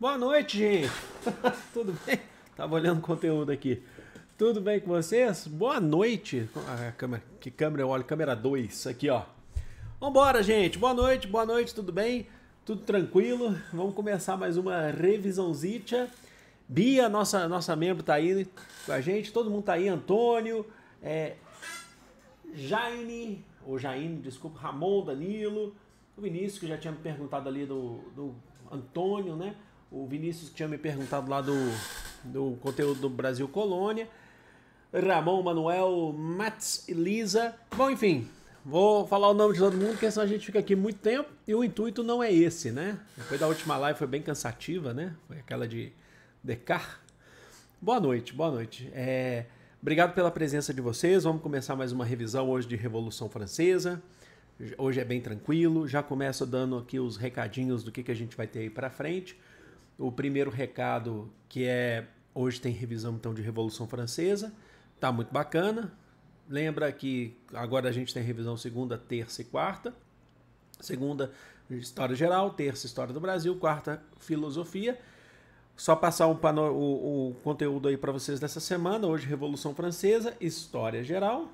Boa noite, gente. Tudo bem? Tava olhando conteúdo aqui. Tudo bem com vocês? Boa noite. A ah, é, câmera, que câmera eu olho? Câmera 2, aqui, ó. Vambora, gente. Boa noite, boa noite, tudo bem? Tudo tranquilo? Vamos começar mais uma revisãozinha. Bia, nossa, nossa membro, tá aí com a gente. Todo mundo tá aí. Antônio, é, Jaine, ou Jaine, desculpa, Ramon, Danilo, o Vinícius, que já tinha me perguntado ali do, do Antônio, né? O Vinícius tinha me perguntado lá do, do conteúdo do Brasil Colônia. Ramon, Manuel, Mats e Lisa. Bom, enfim, vou falar o nome de todo mundo, porque senão a gente fica aqui muito tempo e o intuito não é esse, né? Depois da última live foi bem cansativa, né? Foi aquela de Decar. Boa noite, boa noite. É, obrigado pela presença de vocês. Vamos começar mais uma revisão hoje de Revolução Francesa. Hoje é bem tranquilo. Já começo dando aqui os recadinhos do que, que a gente vai ter aí para frente. O primeiro recado que é hoje tem revisão então de Revolução Francesa, tá muito bacana. Lembra que agora a gente tem revisão segunda, terça e quarta. Segunda, história geral, terça, história do Brasil, quarta, filosofia. Só passar um pano, o, o conteúdo aí para vocês dessa semana. Hoje, Revolução Francesa, história geral.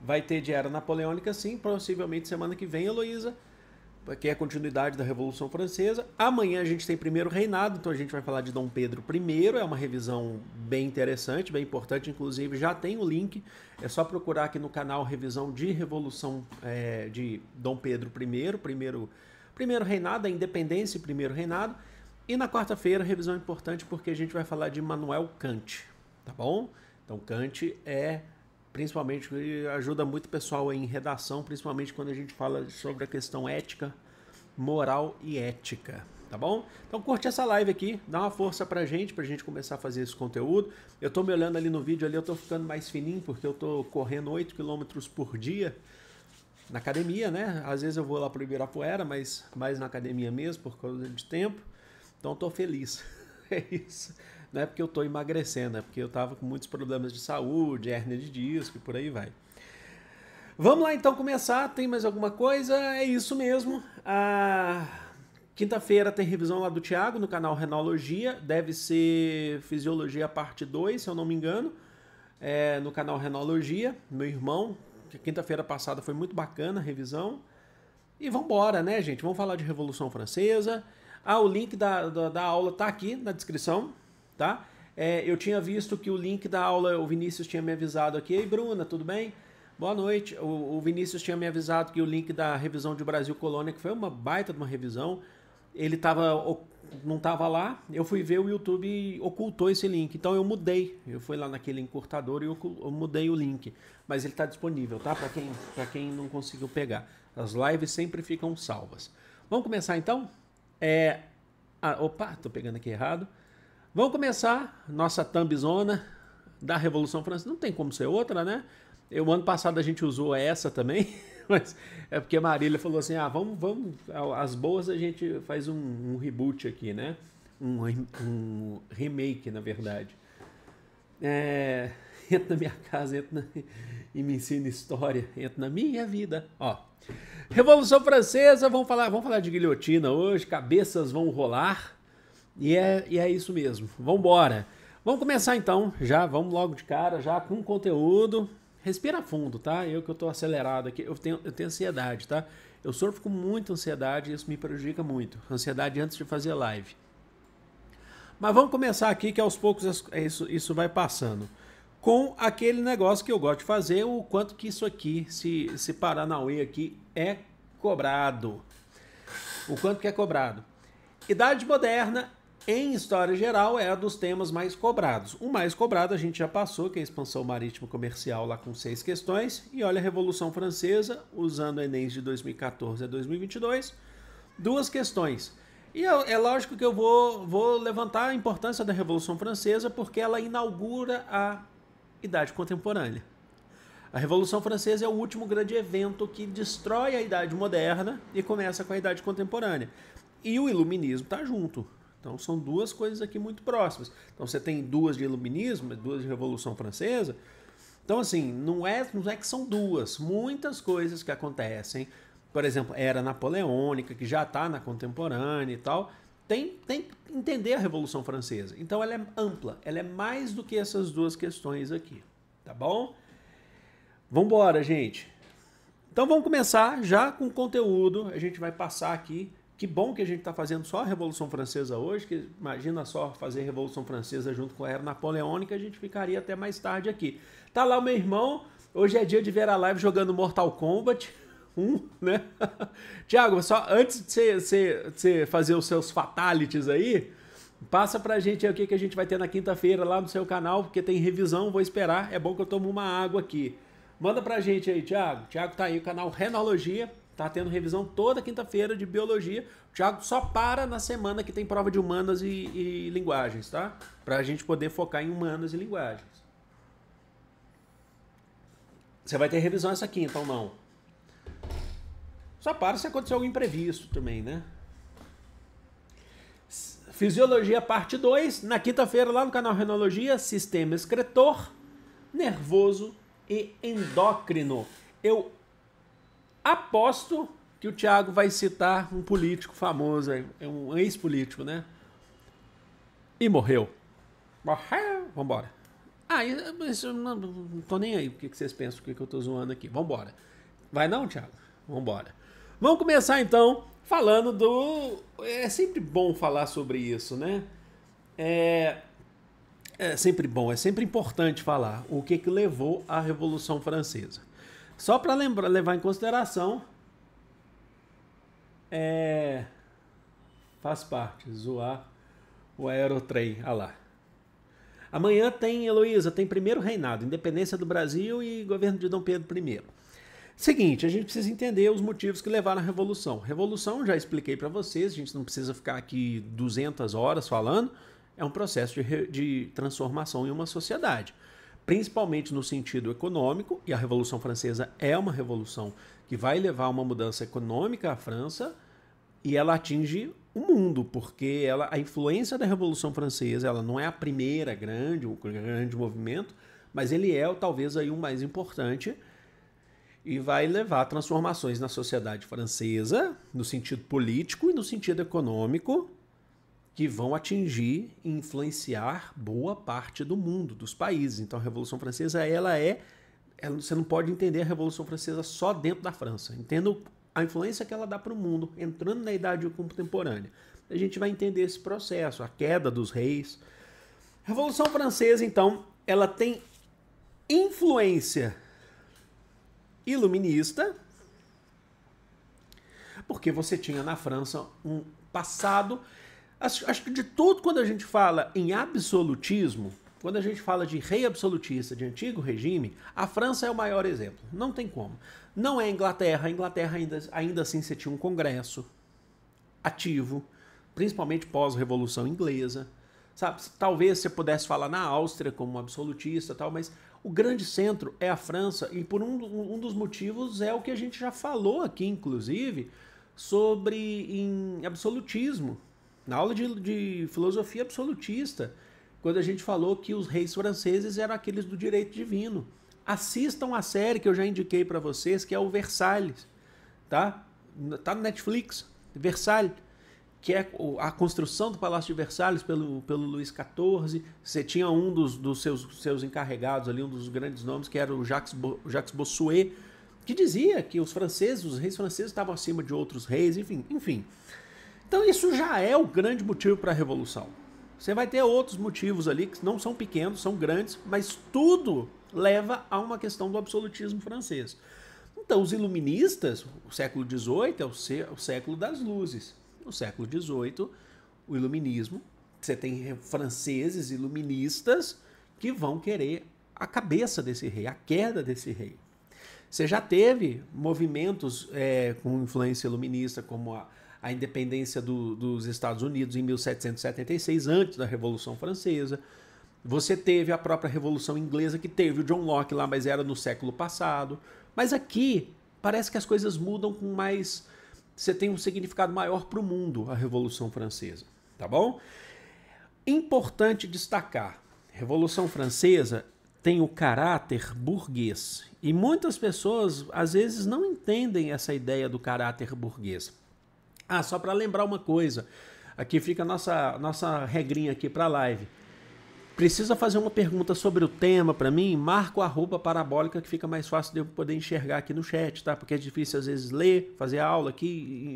Vai ter de Era Napoleônica, sim. Possivelmente semana que vem, Heloísa que é a continuidade da Revolução Francesa. Amanhã a gente tem primeiro reinado, então a gente vai falar de Dom Pedro I. É uma revisão bem interessante, bem importante. Inclusive, já tem o link. É só procurar aqui no canal Revisão de Revolução é, de Dom Pedro I, primeiro, primeiro reinado, a independência e primeiro reinado. E na quarta-feira, revisão importante, porque a gente vai falar de Manuel Kant, tá bom? Então, Kant é principalmente ajuda muito o pessoal em redação, principalmente quando a gente fala sobre a questão ética, moral e ética, tá bom? Então curte essa live aqui, dá uma força pra gente, pra gente começar a fazer esse conteúdo. Eu tô me olhando ali no vídeo ali, eu tô ficando mais fininho porque eu tô correndo 8 km por dia na academia, né? Às vezes eu vou lá pro Ibirapuera, mas mais na academia mesmo por causa de tempo. Então tô feliz. é isso não é porque eu estou emagrecendo, é porque eu estava com muitos problemas de saúde, hérnia de disco e por aí vai. Vamos lá então começar. Tem mais alguma coisa? É isso mesmo. A Quinta-feira tem revisão lá do Thiago no canal Renologia. Deve ser Fisiologia Parte 2, se eu não me engano. É, no canal Renologia, meu irmão. Quinta-feira passada foi muito bacana a revisão. E vamos embora, né, gente? Vamos falar de Revolução Francesa. Ah, o link da, da, da aula tá aqui na descrição tá? É, eu tinha visto que o link da aula, o Vinícius tinha me avisado aqui. Ei, Bruna, tudo bem? Boa noite. O, o Vinícius tinha me avisado que o link da revisão de Brasil Colônia, que foi uma baita de uma revisão, ele tava, não estava lá. Eu fui ver, o YouTube ocultou esse link. Então eu mudei. Eu fui lá naquele encurtador e eu, eu mudei o link. Mas ele está disponível, tá? Para quem, quem não conseguiu pegar. As lives sempre ficam salvas. Vamos começar então? É... Ah, opa, estou pegando aqui errado. Vamos começar nossa thumbzona da Revolução Francesa. Não tem como ser outra, né? Eu, ano passado a gente usou essa também, mas é porque a Marília falou assim: ah, vamos, vamos, as boas a gente faz um, um reboot aqui, né? Um, um, remake, na verdade. É, entra na minha casa, entra na, e me ensina história, entra na minha vida. Ó, Revolução Francesa, vamos falar, vamos falar de guilhotina hoje. Cabeças vão rolar. E é, e é isso mesmo. Vamos embora. Vamos começar então, já vamos logo de cara, já com conteúdo. Respira fundo, tá? Eu que eu acelerado aqui, eu tenho, eu tenho ansiedade, tá? Eu sofro com muita ansiedade e isso me prejudica muito. Ansiedade antes de fazer live. Mas vamos começar aqui que aos poucos é isso, isso vai passando. Com aquele negócio que eu gosto de fazer, o quanto que isso aqui, se, se parar na UE aqui, é cobrado. O quanto que é cobrado. Idade moderna em história geral, é a dos temas mais cobrados. O mais cobrado a gente já passou, que é a expansão marítima comercial lá com seis questões. E olha a Revolução Francesa, usando o Enem de 2014 a 2022, duas questões. E é lógico que eu vou, vou levantar a importância da Revolução Francesa porque ela inaugura a Idade Contemporânea. A Revolução Francesa é o último grande evento que destrói a Idade Moderna e começa com a Idade Contemporânea. E o Iluminismo está junto. Então são duas coisas aqui muito próximas. Então você tem duas de iluminismo, duas de Revolução Francesa. Então assim, não é, não é que são duas, muitas coisas que acontecem. Por exemplo, era napoleônica, que já está na contemporânea e tal, tem, tem que entender a Revolução Francesa. Então ela é ampla, ela é mais do que essas duas questões aqui, tá bom? Vamos embora, gente. Então vamos começar já com o conteúdo. A gente vai passar aqui que bom que a gente está fazendo só a Revolução Francesa hoje, que imagina só fazer a Revolução Francesa junto com a Era Napoleônica, a gente ficaria até mais tarde aqui. Tá lá o meu irmão, hoje é dia de ver a live jogando Mortal Kombat 1, né? Tiago, só antes de você fazer os seus fatalities aí, passa pra gente o que, que a gente vai ter na quinta-feira lá no seu canal, porque tem revisão, vou esperar, é bom que eu tomo uma água aqui. Manda pra gente aí, Tiago. Tiago tá aí, o canal Renologia. Tá tendo revisão toda quinta-feira de biologia. O Thiago só para na semana que tem prova de humanas e, e linguagens, tá? Pra gente poder focar em humanas e linguagens. Você vai ter revisão essa quinta ou não? Só para se acontecer algo imprevisto também, né? Fisiologia parte 2, na quinta-feira lá no canal Renologia, sistema excretor, nervoso e endócrino. Eu Aposto que o Thiago vai citar um político famoso, é um ex-político, né? E morreu. Morreu. Vambora. Ah, eu não, não tô nem aí. O que vocês pensam? O que eu tô zoando aqui? Vambora. Vai não, Thiago? Vambora. Vamos começar então falando do. É sempre bom falar sobre isso, né? É, é sempre bom, é sempre importante falar o que, que levou à Revolução Francesa. Só para levar em consideração, é, faz parte, zoar o aerotrem, ah lá. Amanhã tem, Heloísa, tem primeiro reinado, independência do Brasil e governo de Dom Pedro I. Seguinte, a gente precisa entender os motivos que levaram à Revolução. Revolução, já expliquei para vocês, a gente não precisa ficar aqui 200 horas falando, é um processo de, de transformação em uma sociedade principalmente no sentido econômico, e a Revolução Francesa é uma revolução que vai levar uma mudança econômica à França, e ela atinge o mundo, porque ela, a influência da Revolução Francesa ela não é a primeira grande, o grande movimento, mas ele é talvez aí o mais importante e vai levar transformações na sociedade francesa, no sentido político e no sentido econômico, que vão atingir e influenciar boa parte do mundo, dos países. Então a Revolução Francesa, ela é ela, você não pode entender a Revolução Francesa só dentro da França. Entenda a influência que ela dá para o mundo, entrando na idade contemporânea. A gente vai entender esse processo, a queda dos reis. A Revolução Francesa, então, ela tem influência iluminista, porque você tinha na França um passado Acho, que de tudo, quando a gente fala em absolutismo, quando a gente fala de rei absolutista, de antigo regime, a França é o maior exemplo. Não tem como. Não é a Inglaterra. A Inglaterra ainda, ainda assim você tinha um congresso ativo, principalmente pós-revolução inglesa. Sabe? Talvez você pudesse falar na Áustria como absolutista tal, mas o grande centro é a França e por um, um dos motivos é o que a gente já falou aqui, inclusive, sobre absolutismo na aula de, de filosofia absolutista, quando a gente falou que os reis franceses eram aqueles do direito divino. Assistam a série que eu já indiquei para vocês, que é o Versalhes, tá? Tá no Netflix, Versalhes, que é a construção do Palácio de Versalhes pelo, pelo Luís XIV. Você tinha um dos, dos seus, seus encarregados ali, um dos grandes nomes, que era o Jacques, Bo, Jacques Bossuet, que dizia que os franceses, os reis franceses estavam acima de outros reis, enfim, enfim. Então isso já é o grande motivo para a revolução. Você vai ter outros motivos ali que não são pequenos, são grandes, mas tudo leva a uma questão do absolutismo francês. Então, os iluministas, o século XVIII é o, século das luzes. No século XVIII, o iluminismo, você tem franceses iluministas que vão querer a cabeça desse rei, a queda desse rei. Você já teve movimentos é, com influência iluminista, como a, a independência do, dos Estados Unidos em 1776, antes da Revolução Francesa. Você teve a própria Revolução Inglesa, que teve o John Locke lá, mas era no século passado. Mas aqui parece que as coisas mudam com mais. Você tem um significado maior para o mundo, a Revolução Francesa. Tá bom? Importante destacar: Revolução Francesa tem o caráter burguês. E muitas pessoas, às vezes, não entendem essa ideia do caráter burguês. Ah, só para lembrar uma coisa. Aqui fica a nossa, nossa regrinha aqui para live. Precisa fazer uma pergunta sobre o tema para mim? Marco a roupa parabólica que fica mais fácil de eu poder enxergar aqui no chat, tá? Porque é difícil às vezes ler, fazer a aula aqui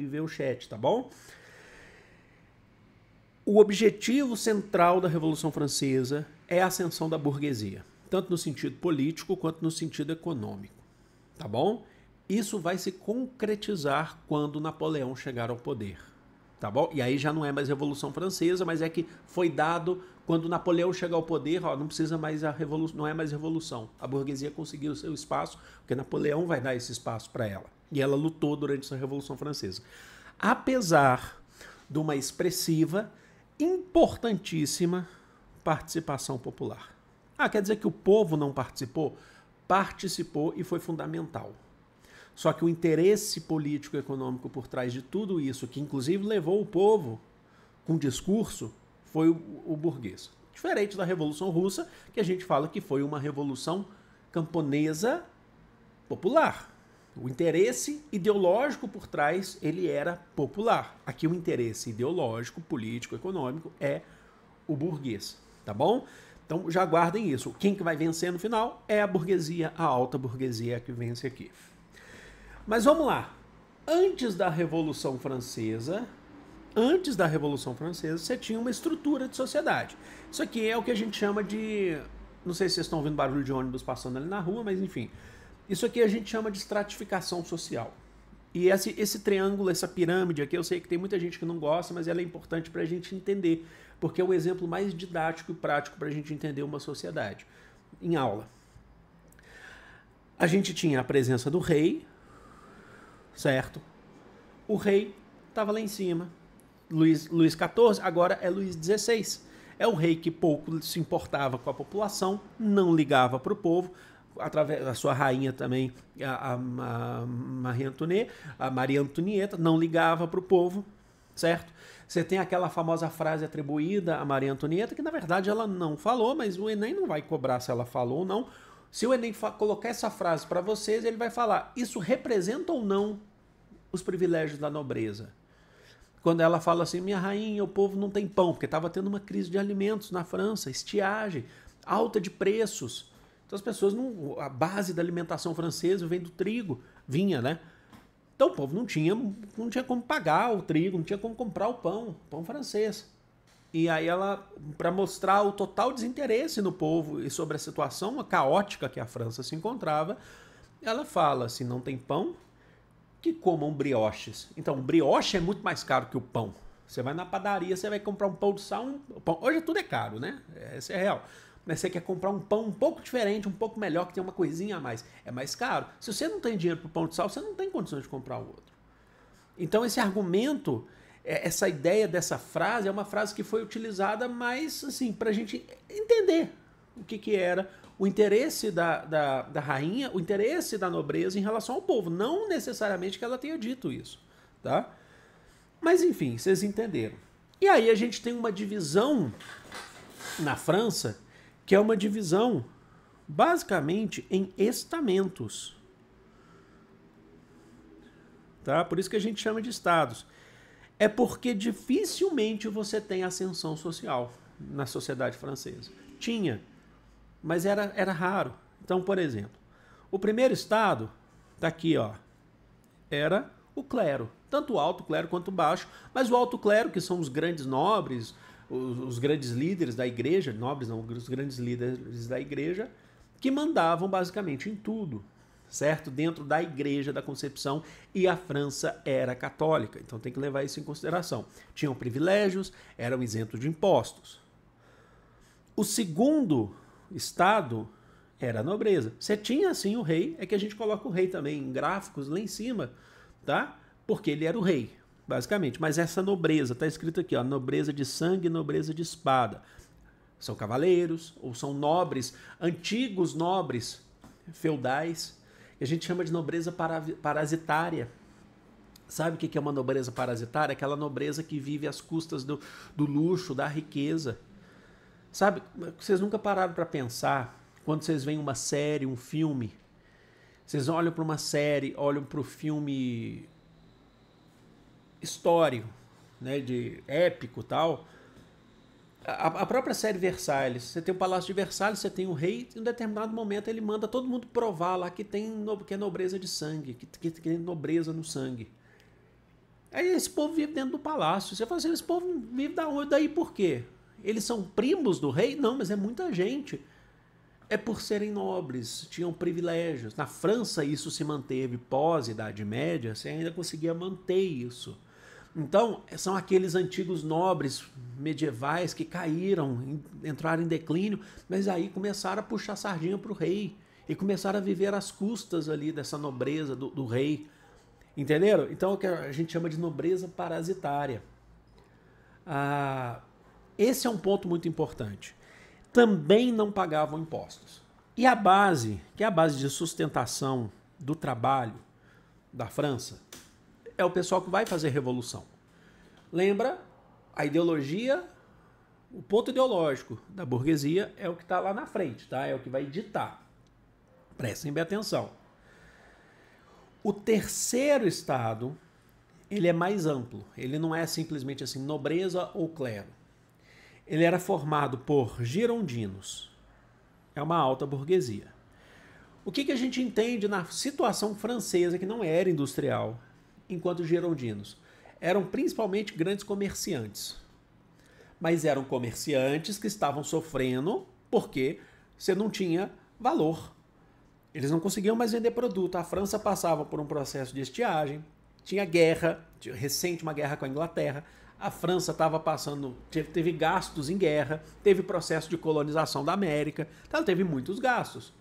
e ver o chat, tá bom? O objetivo central da Revolução Francesa é a ascensão da burguesia, tanto no sentido político quanto no sentido econômico, tá bom? Isso vai se concretizar quando Napoleão chegar ao poder. Tá bom? E aí já não é mais Revolução Francesa, mas é que foi dado quando Napoleão chegar ao poder, ó, não precisa mais a revolução, não é mais revolução. A burguesia conseguiu seu espaço, porque Napoleão vai dar esse espaço para ela. E ela lutou durante essa Revolução Francesa. Apesar de uma expressiva, importantíssima participação popular. Ah, quer dizer que o povo não participou? Participou e foi fundamental. Só que o interesse político e econômico por trás de tudo isso, que inclusive levou o povo com discurso, foi o, o burguês. Diferente da Revolução Russa, que a gente fala que foi uma revolução camponesa popular. O interesse ideológico por trás, ele era popular. Aqui o interesse ideológico, político, econômico é o burguês, tá bom? Então já guardem isso. Quem que vai vencer no final é a burguesia, a alta burguesia é que vence aqui. Mas vamos lá. Antes da Revolução Francesa, antes da Revolução Francesa, você tinha uma estrutura de sociedade. Isso aqui é o que a gente chama de. Não sei se vocês estão ouvindo barulho de ônibus passando ali na rua, mas enfim. Isso aqui a gente chama de estratificação social. E esse, esse triângulo, essa pirâmide aqui, eu sei que tem muita gente que não gosta, mas ela é importante para a gente entender, porque é o exemplo mais didático e prático para a gente entender uma sociedade em aula. A gente tinha a presença do rei, certo? O rei estava lá em cima. Luís, Luís XIV agora é Luís XVI. É o rei que pouco se importava com a população, não ligava para o povo, através da sua rainha também, a, a, a, Marie Antonieta, a Maria Antonieta, não ligava para o povo, certo? Você tem aquela famosa frase atribuída a Maria Antonieta, que na verdade ela não falou, mas o Enem não vai cobrar se ela falou ou não. Se o Enem colocar essa frase para vocês, ele vai falar: isso representa ou não os privilégios da nobreza. Quando ela fala assim, minha rainha, o povo não tem pão, porque estava tendo uma crise de alimentos na França, estiagem, alta de preços. Então as pessoas não. A base da alimentação francesa vem do trigo, vinha, né? Então o povo não tinha, não tinha como pagar o trigo, não tinha como comprar o pão, pão francês. E aí ela, para mostrar o total desinteresse no povo e sobre a situação caótica que a França se encontrava, ela fala: assim, não tem pão, que comam brioches. Então, um brioche é muito mais caro que o pão. Você vai na padaria, você vai comprar um pão de sal. Um pão. Hoje tudo é caro, né? Isso é real. Mas você quer comprar um pão um pouco diferente, um pouco melhor, que tem uma coisinha a mais. É mais caro. Se você não tem dinheiro para o pão de sal, você não tem condições de comprar o outro. Então, esse argumento, é, essa ideia dessa frase, é uma frase que foi utilizada mais assim, para a gente entender o que, que era o interesse da, da, da rainha, o interesse da nobreza em relação ao povo. Não necessariamente que ela tenha dito isso, tá? Mas enfim, vocês entenderam. E aí a gente tem uma divisão na França, que é uma divisão basicamente em estamentos. Tá? Por isso que a gente chama de estados. É porque dificilmente você tem ascensão social na sociedade francesa. Tinha, mas era, era raro. Então, por exemplo, o primeiro estado, tá aqui, ó, era o clero, tanto o alto clero quanto o baixo, mas o alto clero, que são os grandes nobres, os, os grandes líderes da igreja, nobres não, os grandes líderes da igreja, que mandavam basicamente em tudo, certo? Dentro da igreja da Concepção e a França era católica, então tem que levar isso em consideração. Tinham privilégios, eram isentos de impostos. O segundo Estado era a nobreza. Você tinha assim o rei, é que a gente coloca o rei também em gráficos lá em cima, tá? Porque ele era o rei, basicamente. Mas essa nobreza, tá escrito aqui, ó, nobreza de sangue, nobreza de espada. São cavaleiros ou são nobres, antigos nobres feudais, que a gente chama de nobreza para, parasitária. Sabe o que é uma nobreza parasitária? Aquela nobreza que vive às custas do, do luxo, da riqueza Sabe, vocês nunca pararam para pensar quando vocês veem uma série, um filme. Vocês olham para uma série, olham para o filme histórico, né, de épico, tal. A, a, própria série Versalhes, você tem o Palácio de Versalhes, você tem o rei, e em um determinado momento ele manda todo mundo provar lá que tem no, que é nobreza de sangue, que, que, que tem nobreza no sangue. Aí esse povo vive dentro do palácio. Você fala assim, esse povo vive da onde? Daí por quê? Eles são primos do rei? Não, mas é muita gente. É por serem nobres, tinham privilégios. Na França isso se manteve pós Idade Média, você ainda conseguia manter isso. Então, são aqueles antigos nobres medievais que caíram, entraram em declínio, mas aí começaram a puxar sardinha para o rei e começaram a viver às custas ali dessa nobreza do, do rei. Entenderam? Então, é o que a gente chama de nobreza parasitária. Ah, esse é um ponto muito importante. Também não pagavam impostos. E a base, que é a base de sustentação do trabalho da França, é o pessoal que vai fazer revolução. Lembra a ideologia, o ponto ideológico da burguesia é o que está lá na frente, tá? É o que vai ditar. Prestem bem atenção. O terceiro estado, ele é mais amplo. Ele não é simplesmente assim nobreza ou clero ele era formado por girondinos. É uma alta burguesia. O que, que a gente entende na situação francesa, que não era industrial, enquanto girondinos? Eram principalmente grandes comerciantes. Mas eram comerciantes que estavam sofrendo porque você não tinha valor. Eles não conseguiam mais vender produto. A França passava por um processo de estiagem, tinha guerra, recente uma guerra com a Inglaterra a França estava passando, teve gastos em guerra, teve processo de colonização da América, então teve muitos gastos.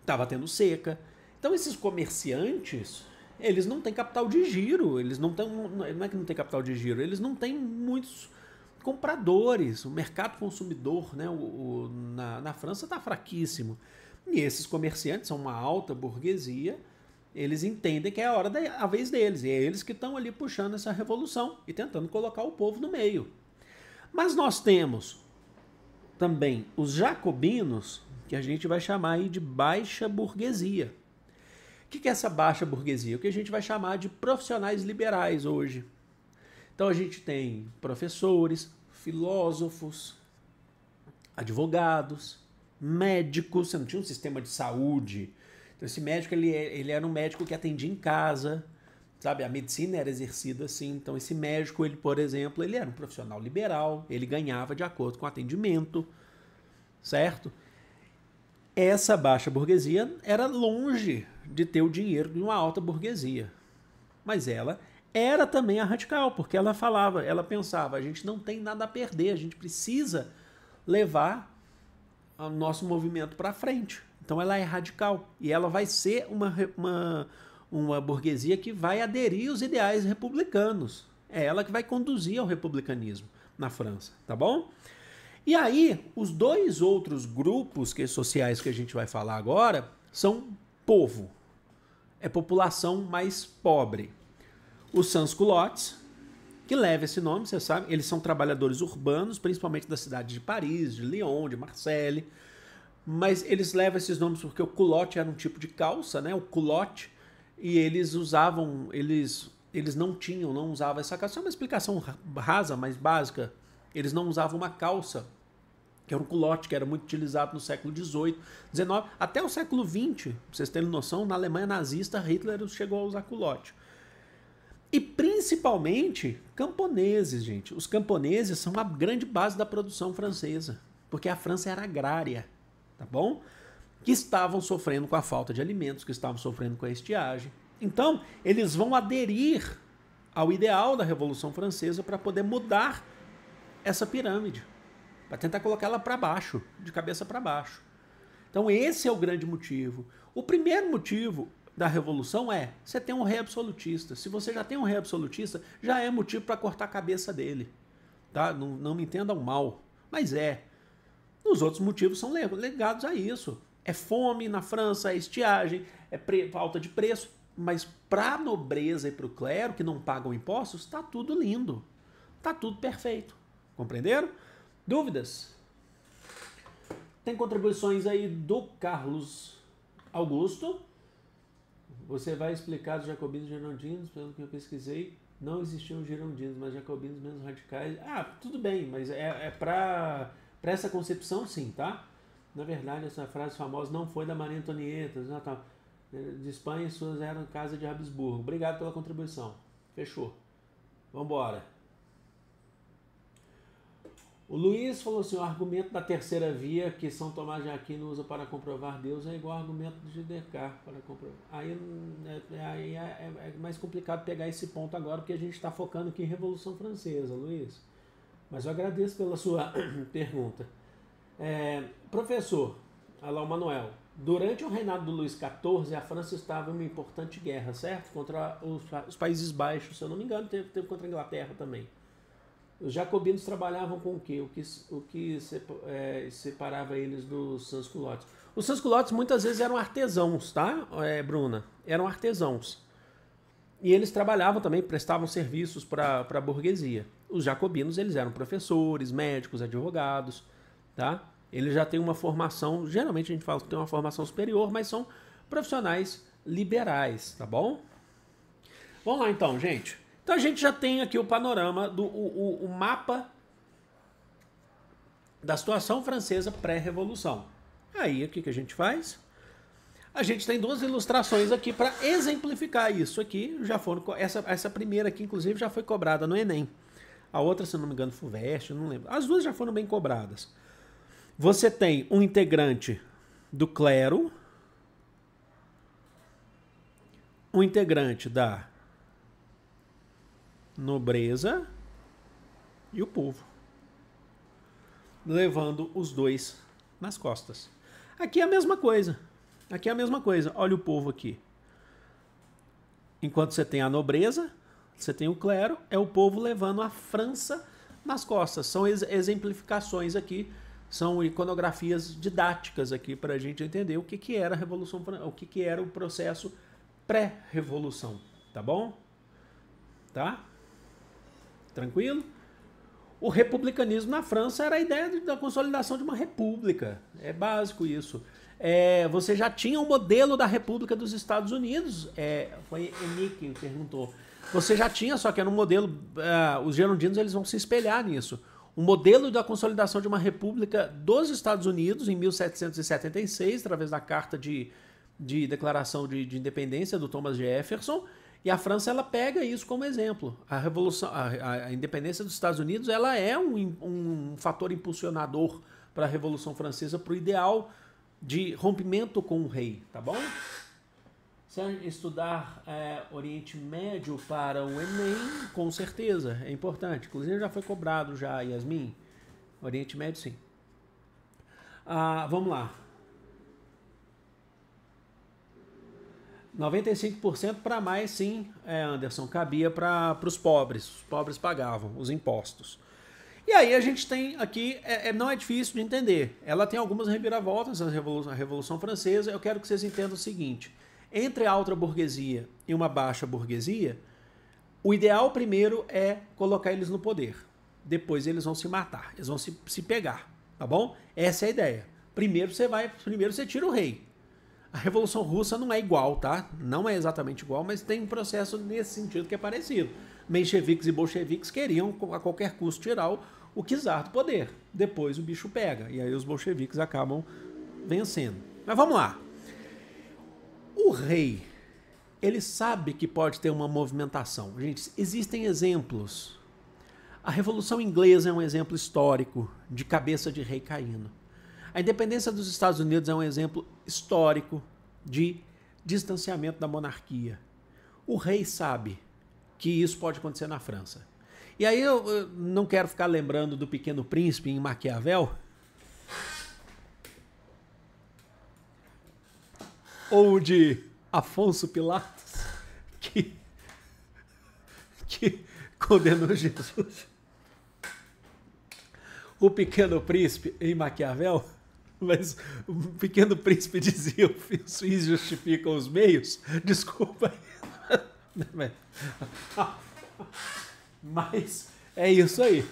Estava tendo seca. Então esses comerciantes, eles não têm capital de giro, eles não têm, não é que não tem capital de giro, eles não têm muitos compradores, o mercado consumidor, né, o, o na, na França está fraquíssimo. E esses comerciantes são uma alta burguesia, eles entendem que é a hora da a vez deles. E é eles que estão ali puxando essa revolução e tentando colocar o povo no meio. Mas nós temos também os jacobinos, que a gente vai chamar aí de baixa burguesia. O que, que é essa baixa burguesia? O que a gente vai chamar de profissionais liberais hoje. Então a gente tem professores, filósofos, advogados, médicos. Você não tinha um sistema de saúde então, esse médico, ele, é, ele era um médico que atendia em casa, sabe? A medicina era exercida assim. Então, esse médico, ele, por exemplo, ele era um profissional liberal, ele ganhava de acordo com o atendimento, certo? Essa baixa burguesia era longe de ter o dinheiro de uma alta burguesia. Mas ela era também a radical, porque ela falava, ela pensava, a gente não tem nada a perder, a gente precisa levar o nosso movimento para frente. Então ela é radical e ela vai ser uma, uma, uma burguesia que vai aderir aos ideais republicanos. É ela que vai conduzir ao republicanismo na França, tá bom? E aí, os dois outros grupos que, sociais que a gente vai falar agora são povo, é população mais pobre. Os sans-culottes, que leva esse nome, você sabe, eles são trabalhadores urbanos, principalmente da cidade de Paris, de Lyon, de Marseille, mas eles levam esses nomes porque o culote era um tipo de calça, né? O culote e eles usavam, eles eles não tinham, não usavam essa calça. Isso é uma explicação rasa, mas básica. Eles não usavam uma calça, que era um culote, que era muito utilizado no século XVIII, XIX, até o século XX. vocês terem noção, na Alemanha nazista, Hitler chegou a usar culote. E principalmente camponeses, gente. Os camponeses são a grande base da produção francesa, porque a França era agrária tá bom? Que estavam sofrendo com a falta de alimentos, que estavam sofrendo com a estiagem. Então, eles vão aderir ao ideal da Revolução Francesa para poder mudar essa pirâmide, para tentar colocar ela para baixo, de cabeça para baixo. Então, esse é o grande motivo. O primeiro motivo da revolução é: você tem um rei absolutista. Se você já tem um rei absolutista, já é motivo para cortar a cabeça dele. Tá? Não, não me entendam mal, mas é. Os outros motivos são legados a isso. É fome na França, é estiagem, é falta de preço. Mas para a nobreza e para o clero que não pagam impostos, está tudo lindo. Está tudo perfeito. Compreenderam? Dúvidas? Tem contribuições aí do Carlos Augusto. Você vai explicar os jacobinos e girondinos, pelo que eu pesquisei, não existiam girondinos, mas jacobinos menos radicais. Ah, tudo bem, mas é, é para para essa concepção, sim, tá? Na verdade, essa frase famosa não foi da Maria Antonieta, né, é, de Espanha, suas eram casa de Habsburgo. Obrigado pela contribuição. Fechou. Vamos embora. O Luiz falou assim: o argumento da terceira via que São Tomás de Aquino usa para comprovar Deus é igual ao argumento de Descartes para comprovar. Aí, né, é, é, é mais complicado pegar esse ponto agora, porque a gente está focando aqui em Revolução Francesa, Luiz. Mas eu agradeço pela sua pergunta. É, professor Alain Manuel, durante o reinado do Luís XIV, a França estava em uma importante guerra, certo? Contra os, os Países Baixos, se eu não me engano, teve, teve, contra a Inglaterra também. Os jacobinos trabalhavam com o quê? O que, o que é, separava eles dos sansculotes? Os sansculotes muitas vezes eram artesãos, tá, é, Bruna? Eram artesãos. E eles trabalhavam também, prestavam serviços para a burguesia os jacobinos eles eram professores, médicos, advogados, tá? Eles já têm uma formação, geralmente a gente fala que tem uma formação superior, mas são profissionais liberais, tá bom? Vamos lá então, gente. Então a gente já tem aqui o panorama do o, o, o mapa da situação francesa pré-revolução. Aí o que, que a gente faz? A gente tem duas ilustrações aqui para exemplificar isso aqui. Já foram essa, essa primeira aqui, inclusive, já foi cobrada no Enem a outra, se não me engano, Fuvest, não lembro. As duas já foram bem cobradas. Você tem um integrante do clero, um integrante da nobreza e o povo, levando os dois nas costas. Aqui é a mesma coisa. Aqui é a mesma coisa. Olha o povo aqui. Enquanto você tem a nobreza, você tem o clero, é o povo levando a França nas costas. São exemplificações aqui, são iconografias didáticas aqui para a gente entender o que, que era a Revolução o que, que era o processo pré-revolução, tá bom? Tá? Tranquilo? O republicanismo na França era a ideia da consolidação de uma república. É básico isso. É, você já tinha um modelo da República dos Estados Unidos. É, foi Henrique que perguntou. Você já tinha, só que era um modelo. Uh, os gerundinos eles vão se espelhar nisso. O modelo da consolidação de uma república dos Estados Unidos em 1776, através da carta de, de declaração de, de independência do Thomas Jefferson. E a França ela pega isso como exemplo. A revolução, a, a independência dos Estados Unidos, ela é um, um fator impulsionador para a Revolução Francesa, para o ideal de rompimento com o rei, tá bom? Estudar é, Oriente Médio para o Enem, com certeza, é importante. Inclusive já foi cobrado já, Yasmin. Oriente Médio, sim. Ah, vamos lá. 95% para mais, sim, é, Anderson, cabia para os pobres. Os pobres pagavam os impostos. E aí a gente tem aqui, é, é, não é difícil de entender. Ela tem algumas reviravoltas, a Revolução, a Revolução Francesa. Eu quero que vocês entendam o seguinte: entre a alta burguesia e uma baixa burguesia, o ideal primeiro é colocar eles no poder. Depois eles vão se matar, eles vão se, se pegar, tá bom? Essa é a ideia. Primeiro você vai, primeiro você tira o rei. A Revolução Russa não é igual, tá? Não é exatamente igual, mas tem um processo nesse sentido que é parecido. Mencheviques e bolcheviques queriam a qualquer custo tirar o, o czar do poder. Depois o bicho pega e aí os bolcheviques acabam vencendo. Mas vamos lá. O rei, ele sabe que pode ter uma movimentação. Gente, existem exemplos. A Revolução Inglesa é um exemplo histórico de cabeça de rei caindo. A independência dos Estados Unidos é um exemplo histórico de distanciamento da monarquia. O rei sabe que isso pode acontecer na França. E aí eu, eu não quero ficar lembrando do Pequeno Príncipe em Maquiavel, ou de Afonso Pilatos, que, que condenou Jesus. O Pequeno Príncipe em Maquiavel, mas o Pequeno Príncipe dizia: os fins justificam os meios. Desculpa. Mas é isso aí.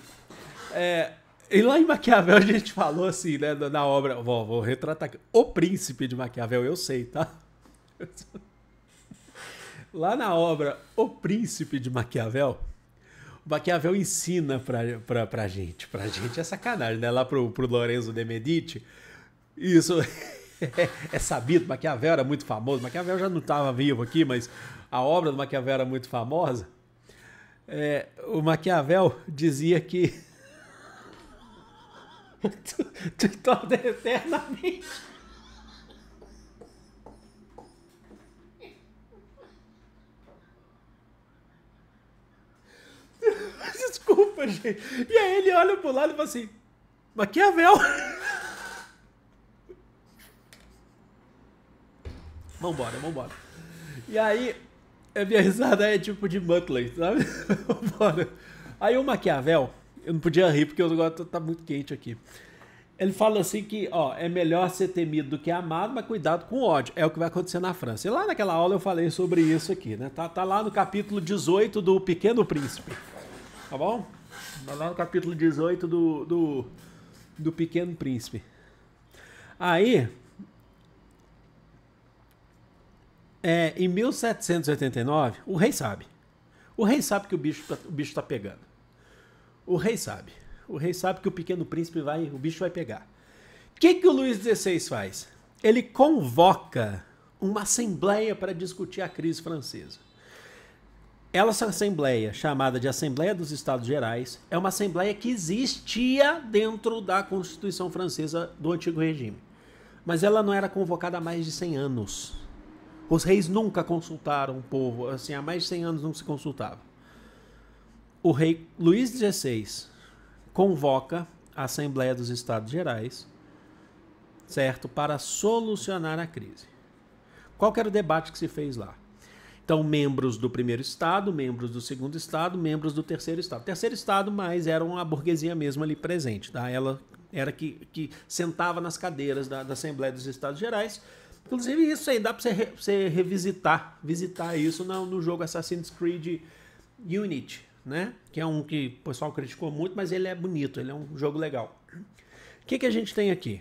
É, e lá em Maquiavel a gente falou assim, né, na obra, vou, vou retratar aqui. O Príncipe de Maquiavel, eu sei, tá? Lá na obra O Príncipe de Maquiavel, o Maquiavel ensina pra, pra, pra gente, pra gente é sacanagem, né? Lá pro, pro Lorenzo de Medici, isso é, é sabido, Maquiavel era muito famoso, Maquiavel já não estava vivo aqui, mas a obra do Maquiavel era muito famosa. É, o Maquiavel dizia que tu, tu torna eternamente. Desculpa, gente. E aí ele olha pro lado e fala assim: Maquiavel! É vambora, vambora. E aí, a minha risada é tipo de Butler, sabe? Vambora. Aí o Maquiavel é eu não podia rir porque o negócio tá muito quente aqui. Ele fala assim que, ó, é melhor ser temido do que amado, mas cuidado com o ódio. É o que vai acontecer na França. E lá naquela aula eu falei sobre isso aqui, né? Tá, tá lá no capítulo 18 do Pequeno Príncipe. Tá bom? Tá lá no capítulo 18 do, do, do Pequeno Príncipe. Aí, é, em 1789, o rei sabe. O rei sabe que o bicho, tá, o bicho tá pegando. O rei sabe. O rei sabe que o pequeno príncipe vai, o bicho vai pegar. O que, que o Luiz XVI faz? Ele convoca uma assembleia para discutir a crise francesa. Essa assembleia, chamada de Assembleia dos Estados Gerais, é uma assembleia que existia dentro da Constituição Francesa do Antigo Regime. Mas ela não era convocada há mais de 100 anos. Os reis nunca consultaram o povo, assim, há mais de 100 anos não se consultava o rei Luís XVI convoca a Assembleia dos Estados Gerais, certo, para solucionar a crise. Qual era o debate que se fez lá? Então, membros do primeiro estado, membros do segundo estado, membros do terceiro estado. Terceiro estado, mas era uma burguesia mesmo ali presente, tá? Ela era que, que sentava nas cadeiras da, da Assembleia dos Estados Gerais. Inclusive, isso aí dá para você, re, você revisitar, visitar isso no, no jogo Assassin's Creed Unity, né? Que é um que o pessoal criticou muito, mas ele é bonito, ele é um jogo legal. O que, que a gente tem aqui?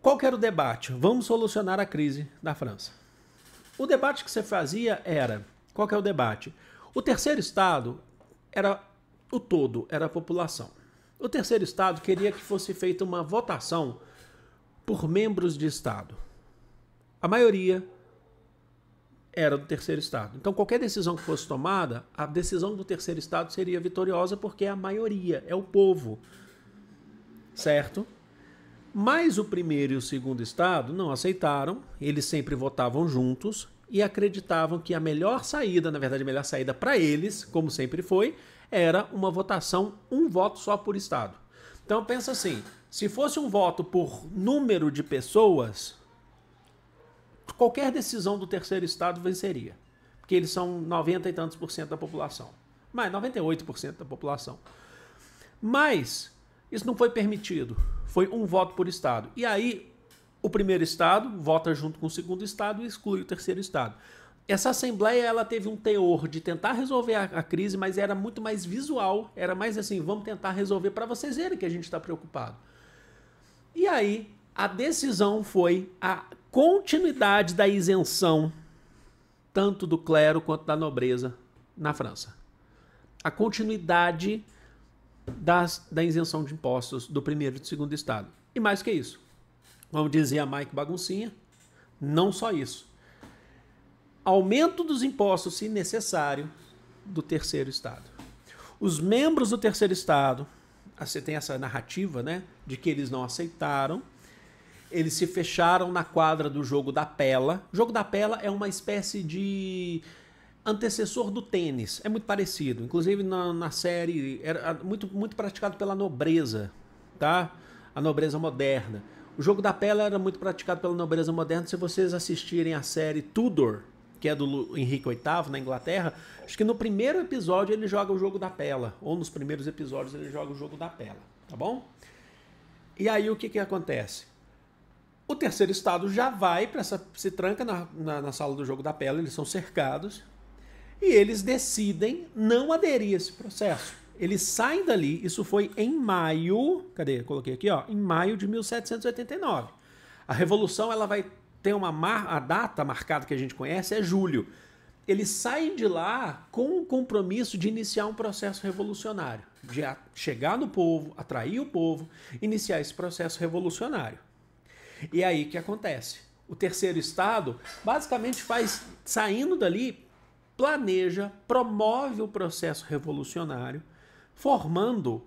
Qual era o debate? Vamos solucionar a crise da França. O debate que você fazia era, qual é o debate? O terceiro estado era o todo, era a população. O terceiro estado queria que fosse feita uma votação por membros de estado. A maioria era do terceiro estado. Então, qualquer decisão que fosse tomada, a decisão do terceiro estado seria vitoriosa porque é a maioria, é o povo. Certo? Mas o primeiro e o segundo estado não aceitaram, eles sempre votavam juntos e acreditavam que a melhor saída, na verdade, a melhor saída para eles, como sempre foi, era uma votação, um voto só por estado. Então pensa assim, se fosse um voto por número de pessoas, qualquer decisão do terceiro estado venceria. Porque eles são 90 e tantos por cento da população. Mais, 98% da população. Mas isso não foi permitido. Foi um voto por estado. E aí o primeiro estado vota junto com o segundo estado e exclui o terceiro estado. Essa assembleia ela teve um teor de tentar resolver a, a crise, mas era muito mais visual, era mais assim, vamos tentar resolver para vocês verem que a gente está preocupado. E aí a decisão foi a continuidade da isenção, tanto do clero quanto da nobreza, na França. A continuidade das, da isenção de impostos do primeiro e do segundo estado. E mais que isso, vamos dizer a Mike Baguncinha, não só isso. Aumento dos impostos, se necessário, do terceiro estado. Os membros do terceiro estado, você tem essa narrativa, né, de que eles não aceitaram, eles se fecharam na quadra do jogo da pela. O jogo da pela é uma espécie de antecessor do tênis, é muito parecido. Inclusive na, na série era muito, muito praticado pela nobreza, tá? A nobreza moderna. O jogo da pela era muito praticado pela nobreza moderna. Se vocês assistirem a série Tudor, que é do Henrique VIII na Inglaterra, acho que no primeiro episódio ele joga o jogo da pela, ou nos primeiros episódios ele joga o jogo da pela, tá bom? E aí o que que acontece? O terceiro estado já vai para essa. se tranca na, na, na, sala do jogo da pele, eles são cercados. E eles decidem não aderir a esse processo. Eles saem dali, isso foi em maio. Cadê? Coloquei aqui, ó. Em maio de 1789. A revolução ela vai ter uma mar, a data marcada que a gente conhece é julho. Eles saem de lá com o compromisso de iniciar um processo revolucionário, de chegar no povo, atrair o povo, iniciar esse processo revolucionário. E aí que acontece. O terceiro estado basicamente faz, saindo dali, planeja, promove o processo revolucionário, formando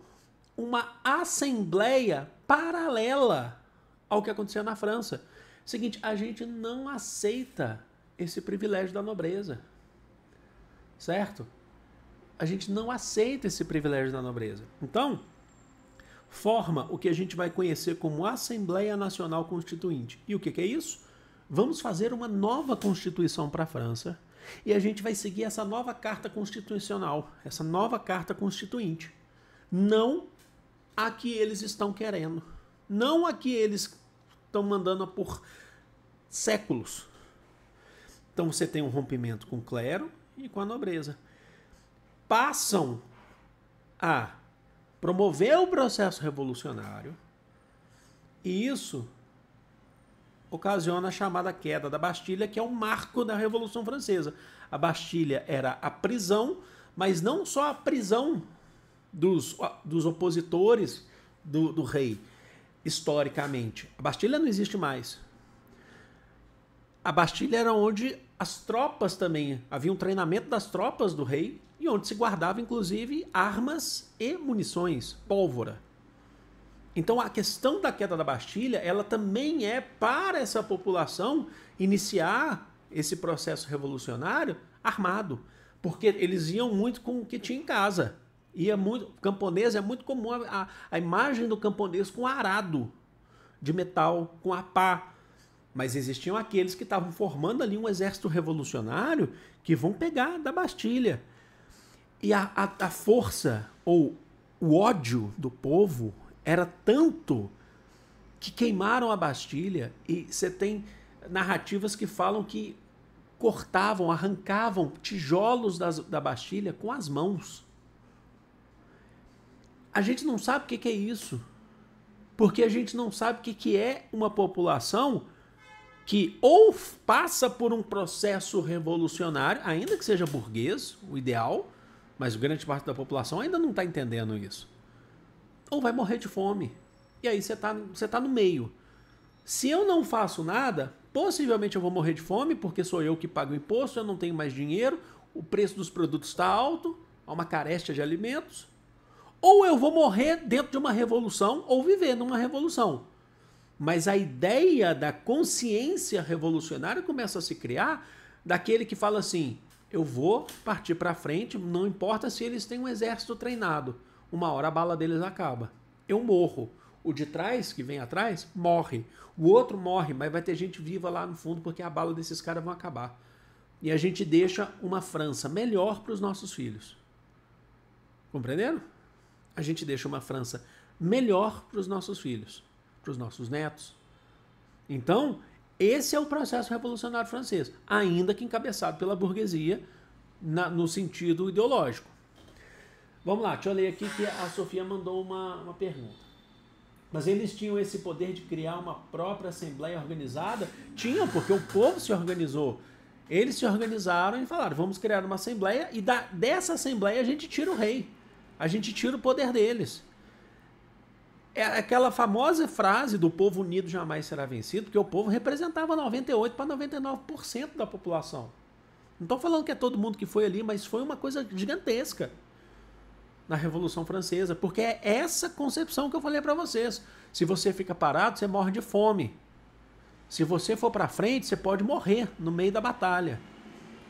uma assembleia paralela ao que aconteceu na França. Seguinte, a gente não aceita esse privilégio da nobreza. Certo? A gente não aceita esse privilégio da nobreza. Então, forma o que a gente vai conhecer como Assembleia Nacional Constituinte. E o que, que é isso? Vamos fazer uma nova Constituição para a França e a gente vai seguir essa nova Carta Constitucional, essa nova Carta Constituinte. Não a que eles estão querendo, não a que eles estão mandando por séculos. Então você tem um rompimento com o clero e com a nobreza. Passam a promoveu o processo revolucionário e isso ocasiona a chamada queda da Bastilha, que é o marco da Revolução Francesa. A Bastilha era a prisão, mas não só a prisão dos, dos opositores do, do rei, historicamente. A Bastilha não existe mais. A Bastilha era onde as tropas também, havia um treinamento das tropas do rei e onde se guardava inclusive armas e munições, pólvora. Então a questão da queda da Bastilha, ela também é para essa população iniciar esse processo revolucionário armado, porque eles iam muito com o que tinha em casa. Ia muito, camponês é muito comum a, a imagem do camponês com arado de metal, com a pá, mas existiam aqueles que estavam formando ali um exército revolucionário que vão pegar da Bastilha. E a, a, a força ou o ódio do povo era tanto que queimaram a Bastilha e você tem narrativas que falam que cortavam, arrancavam tijolos das, da Bastilha com as mãos. A gente não sabe o que, que é isso. Porque a gente não sabe o que, que é uma população que ou passa por um processo revolucionário, ainda que seja burguês, o ideal, mas grande parte da população ainda não está entendendo isso. Ou vai morrer de fome. E aí você está você tá no meio. Se eu não faço nada, possivelmente eu vou morrer de fome, porque sou eu que pago o imposto, eu não tenho mais dinheiro, o preço dos produtos está alto, há uma carestia de alimentos. Ou eu vou morrer dentro de uma revolução, ou viver numa revolução. Mas a ideia da consciência revolucionária começa a se criar daquele que fala assim: eu vou partir para frente, não importa se eles têm um exército treinado. Uma hora a bala deles acaba. Eu morro. O de trás, que vem atrás, morre. O outro morre, mas vai ter gente viva lá no fundo porque a bala desses caras vão acabar. E a gente deixa uma França melhor para os nossos filhos. Compreenderam? A gente deixa uma França melhor para os nossos filhos, para os nossos netos. Então, esse é o processo revolucionário francês, ainda que encabeçado pela burguesia na, no sentido ideológico. Vamos lá, deixa eu ler aqui que a Sofia mandou uma, uma pergunta. Mas eles tinham esse poder de criar uma própria assembleia organizada? Tinham, porque o povo se organizou. Eles se organizaram e falaram: vamos criar uma assembleia e da, dessa assembleia a gente tira o rei, a gente tira o poder deles é aquela famosa frase do povo unido jamais será vencido, que o povo representava 98 para 99% da população. Não estou falando que é todo mundo que foi ali, mas foi uma coisa gigantesca na Revolução Francesa, porque é essa concepção que eu falei para vocês. Se você fica parado, você morre de fome. Se você for para frente, você pode morrer no meio da batalha.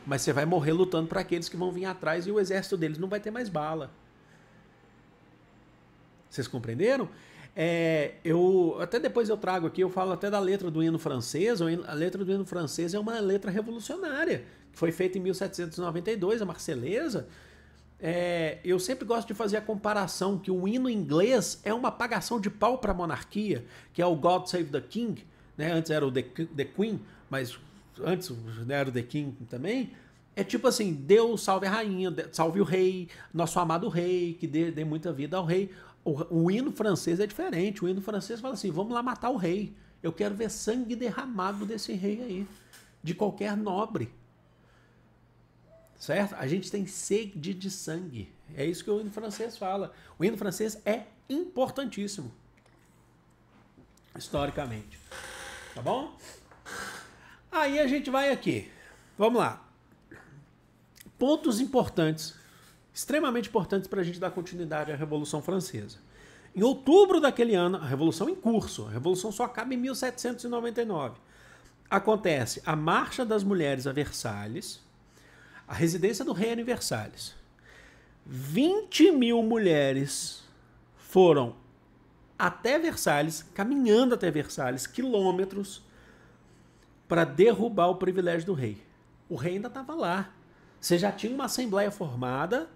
Mas você vai morrer lutando para aqueles que vão vir atrás e o exército deles não vai ter mais bala. Vocês compreenderam? É, eu até depois eu trago aqui, eu falo até da letra do hino francês. A letra do hino francês é uma letra revolucionária, que foi feita em 1792, a Marselesa. É, eu sempre gosto de fazer a comparação que o hino inglês é uma pagação de pau para a monarquia, que é o God Save the King, né? Antes era o The, the Queen, mas antes né, era o The King também. É tipo assim, Deus salve a rainha, salve o rei, nosso amado rei, que dê, dê muita vida ao rei. O, o hino francês é diferente. O hino francês fala assim: vamos lá matar o rei. Eu quero ver sangue derramado desse rei aí, de qualquer nobre. Certo? A gente tem sede de sangue. É isso que o hino francês fala. O hino francês é importantíssimo. Historicamente. Tá bom? Aí a gente vai aqui. Vamos lá. Pontos importantes extremamente importantes para a gente dar continuidade à Revolução Francesa. Em outubro daquele ano, a Revolução em curso, a Revolução só acaba em 1799, acontece a Marcha das Mulheres a Versalhes, a residência do rei em Versalhes. 20 mil mulheres foram até Versalhes, caminhando até Versalhes, quilômetros, para derrubar o privilégio do rei. O rei ainda estava lá. Você já tinha uma assembleia formada,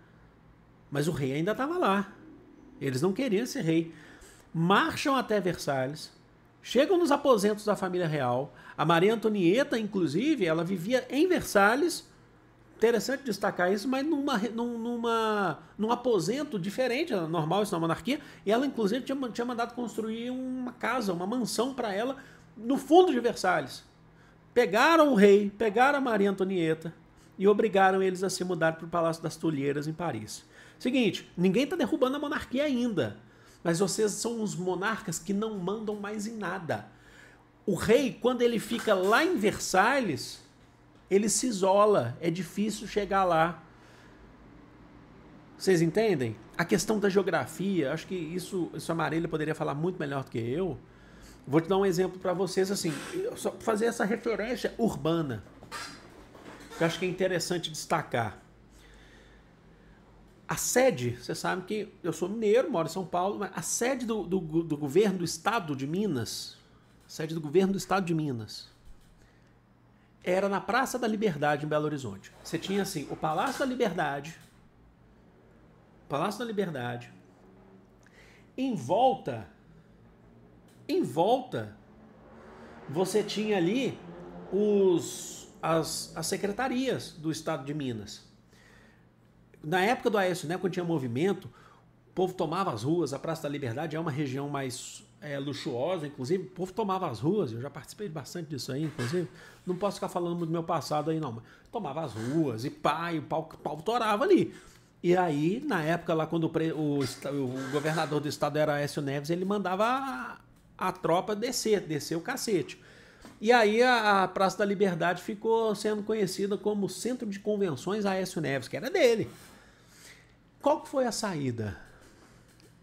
mas o rei ainda estava lá. Eles não queriam esse rei. Marcham até Versalhes, chegam nos aposentos da família real. A Maria Antonieta, inclusive, ela vivia em Versalhes. Interessante destacar isso, mas numa, numa, num aposento diferente, é normal, isso na monarquia. E ela, inclusive, tinha, tinha mandado construir uma casa, uma mansão para ela no fundo de Versalhes. Pegaram o rei, pegaram a Maria Antonieta e obrigaram eles a se mudar para o Palácio das Tulheiras, em Paris. Seguinte, ninguém está derrubando a monarquia ainda. Mas vocês são os monarcas que não mandam mais em nada. O rei, quando ele fica lá em Versalhes, ele se isola. É difícil chegar lá. Vocês entendem? A questão da geografia, acho que isso, isso a Marília poderia falar muito melhor do que eu. Vou te dar um exemplo para vocês, assim, só fazer essa referência urbana. Que eu acho que é interessante destacar. A sede, você sabe que eu sou mineiro, moro em São Paulo, mas a sede do, do, do governo do estado de Minas, sede do governo do estado de Minas, era na Praça da Liberdade, em Belo Horizonte. Você tinha assim, o Palácio da Liberdade, Palácio da Liberdade, em volta, em volta, você tinha ali os, as, as secretarias do Estado de Minas na época do Aécio, né, quando tinha movimento, o povo tomava as ruas, a Praça da Liberdade é uma região mais é, luxuosa, inclusive, o povo tomava as ruas, eu já participei bastante disso aí, inclusive. Não posso ficar falando do meu passado aí, não, mas tomava as ruas e pá, e o pau, o pau torava ali. E aí, na época lá, quando o, o, o governador do estado era Aécio Neves, ele mandava a, a tropa descer, descer o cacete. E aí a, Praça da Liberdade ficou sendo conhecida como Centro de Convenções Aécio Neves, que era dele. Qual foi a saída?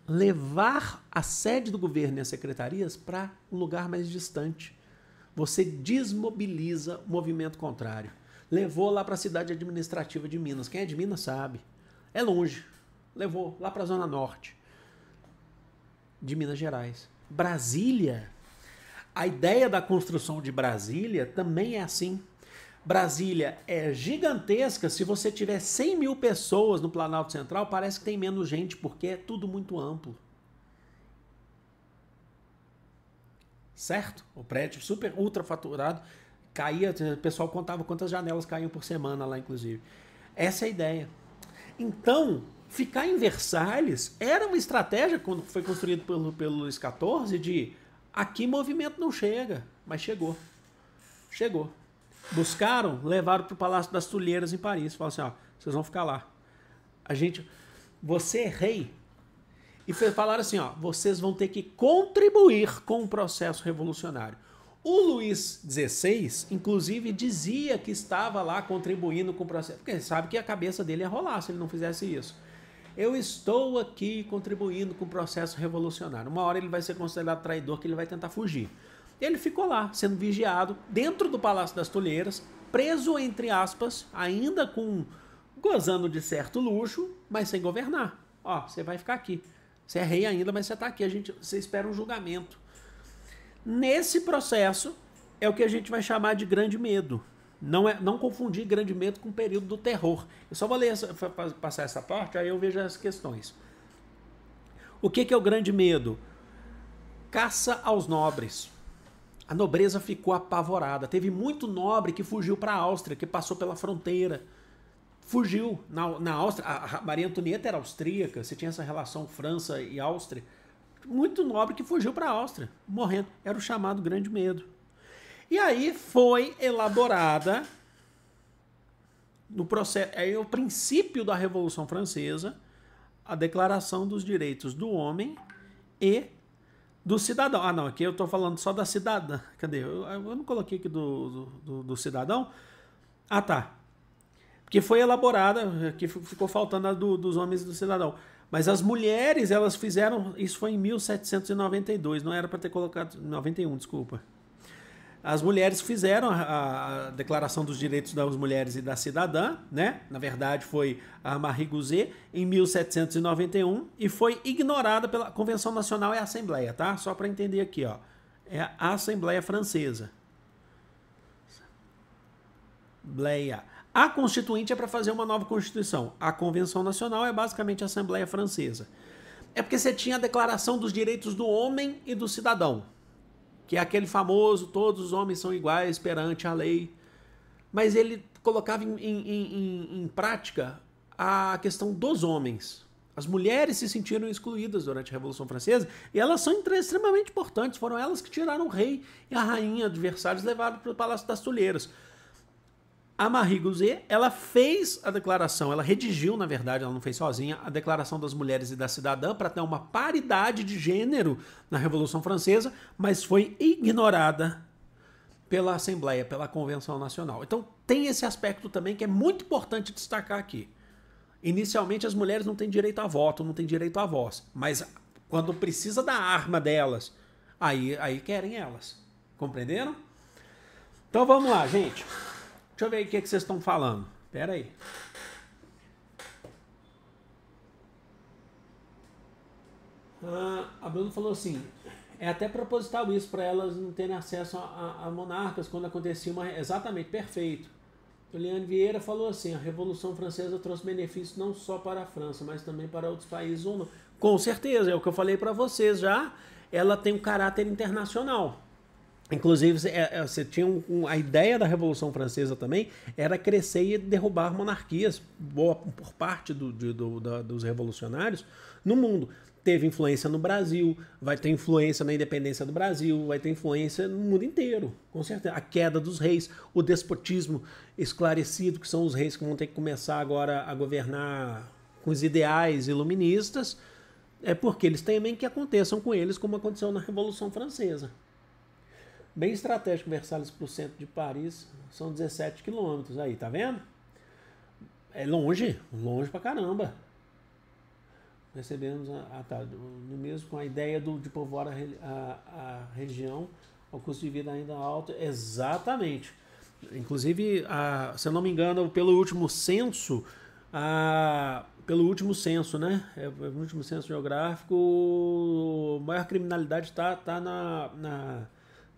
Levar a sede do governo e as secretarias para um lugar mais distante. Você desmobiliza o movimento contrário. Levou lá para a cidade administrativa de Minas. Quem é de Minas sabe. É longe. Levou lá para a Zona Norte de Minas Gerais. Brasília. A ideia da construção de Brasília também é assim. Brasília é gigantesca. Se você tiver 100 mil pessoas no Planalto Central, parece que tem menos gente, porque é tudo muito amplo. Certo? O prédio super faturado caía, o pessoal contava quantas janelas caíam por semana lá, inclusive. Essa é a ideia. Então, ficar em Versalhes era uma estratégia, quando foi construído pelo, pelo Luiz XIV, de aqui movimento não chega, mas chegou. Chegou. Buscaram, levaram para o Palácio das Tulheiras em Paris. Falaram assim: ó, vocês vão ficar lá. A gente. Você é rei. E falaram assim: ó, vocês vão ter que contribuir com o processo revolucionário. O Luiz XVI, inclusive, dizia que estava lá contribuindo com o processo, porque sabe que a cabeça dele ia rolar se ele não fizesse isso. Eu estou aqui contribuindo com o processo revolucionário. Uma hora ele vai ser considerado traidor, que ele vai tentar fugir. Ele ficou lá, sendo vigiado, dentro do Palácio das Tolheiras, preso, entre aspas, ainda com. gozando de certo luxo, mas sem governar. Ó, você vai ficar aqui. Você é rei ainda, mas você está aqui. A gente, você espera um julgamento. Nesse processo é o que a gente vai chamar de grande medo. Não, é, não confundir grande medo com o período do terror. Eu só vou ler essa, passar essa parte, aí eu vejo as questões. O que, que é o grande medo? Caça aos nobres. A nobreza ficou apavorada. Teve muito nobre que fugiu para a Áustria, que passou pela fronteira. Fugiu. Na, na Áustria, a Maria Antonieta era austríaca, você tinha essa relação França e Áustria. Muito nobre que fugiu para a Áustria, morrendo. Era o chamado Grande Medo. E aí foi elaborada no processo, é o princípio da Revolução Francesa, a Declaração dos Direitos do Homem e do cidadão. Ah, não, aqui eu estou falando só da cidadã. Cadê? Eu, eu não coloquei aqui do, do, do, cidadão. Ah, tá. Que foi elaborada, que ficou faltando a do, dos homens e do cidadão. Mas as mulheres, elas fizeram. Isso foi em 1792, não era para ter colocado. 91, desculpa as mulheres fizeram a, a, Declaração dos Direitos das Mulheres e da Cidadã, né? Na verdade, foi a Marie Gouzet, em 1791, e foi ignorada pela Convenção Nacional e Assembleia, tá? Só para entender aqui, ó. É a Assembleia Francesa. Bleia. A Constituinte é para fazer uma nova Constituição. A Convenção Nacional é basicamente a Assembleia Francesa. É porque você tinha a Declaração dos Direitos do Homem e do Cidadão que é aquele famoso todos os homens são iguais perante a lei. Mas ele colocava em, em, em, em prática a questão dos homens. As mulheres se sentiram excluídas durante a Revolução Francesa e elas são extremamente importantes. Foram elas que tiraram o rei e a rainha adversários levaram para o Palácio das Tulheiras a Marie Gouzet, ela fez a declaração, ela redigiu, na verdade, ela não fez sozinha, a Declaração das Mulheres e da Cidadã para ter uma paridade de gênero na Revolução Francesa, mas foi ignorada pela Assembleia, pela Convenção Nacional. Então tem esse aspecto também que é muito importante destacar aqui. Inicialmente as mulheres não têm direito a voto, não têm direito à voz, mas quando precisa da arma delas, aí, aí querem elas. Compreenderam? Então vamos lá, gente. Deixa eu ver o que, é que vocês estão falando. Pera aí. Ah, a Bruna falou assim: é até proposital isso para elas não terem acesso a, a, monarcas quando acontecia uma. Exatamente, perfeito. Juliane Vieira falou assim: a Revolução Francesa trouxe benefícios não só para a França, mas também para outros países Com certeza, é o que eu falei para vocês já. Ela tem um caráter internacional. Inclusive, você é, é, tinha um, a ideia da Revolução Francesa também era crescer e derrubar monarquias, boa por parte do, do, dos revolucionários, no mundo. Teve influência no Brasil, vai ter influência na independência do Brasil, vai ter influência no mundo inteiro, com certeza. A queda dos reis, o despotismo esclarecido, que são os reis que vão ter que começar agora a governar com os ideais iluministas, é porque eles temem que aconteçam com eles como aconteceu na Revolução Francesa bem estratégico Versalhes para o centro de Paris, são 17 quilômetros aí, tá vendo? É longe, longe pra caramba. Recebemos a, a, tá, no mesmo com a ideia do, de povoar a, a, a região, o custo de vida ainda alto, exatamente. Inclusive, a, se eu não me engano, pelo último censo, a, pelo último censo, né? É, último censo geográfico, a maior criminalidade está tá na, na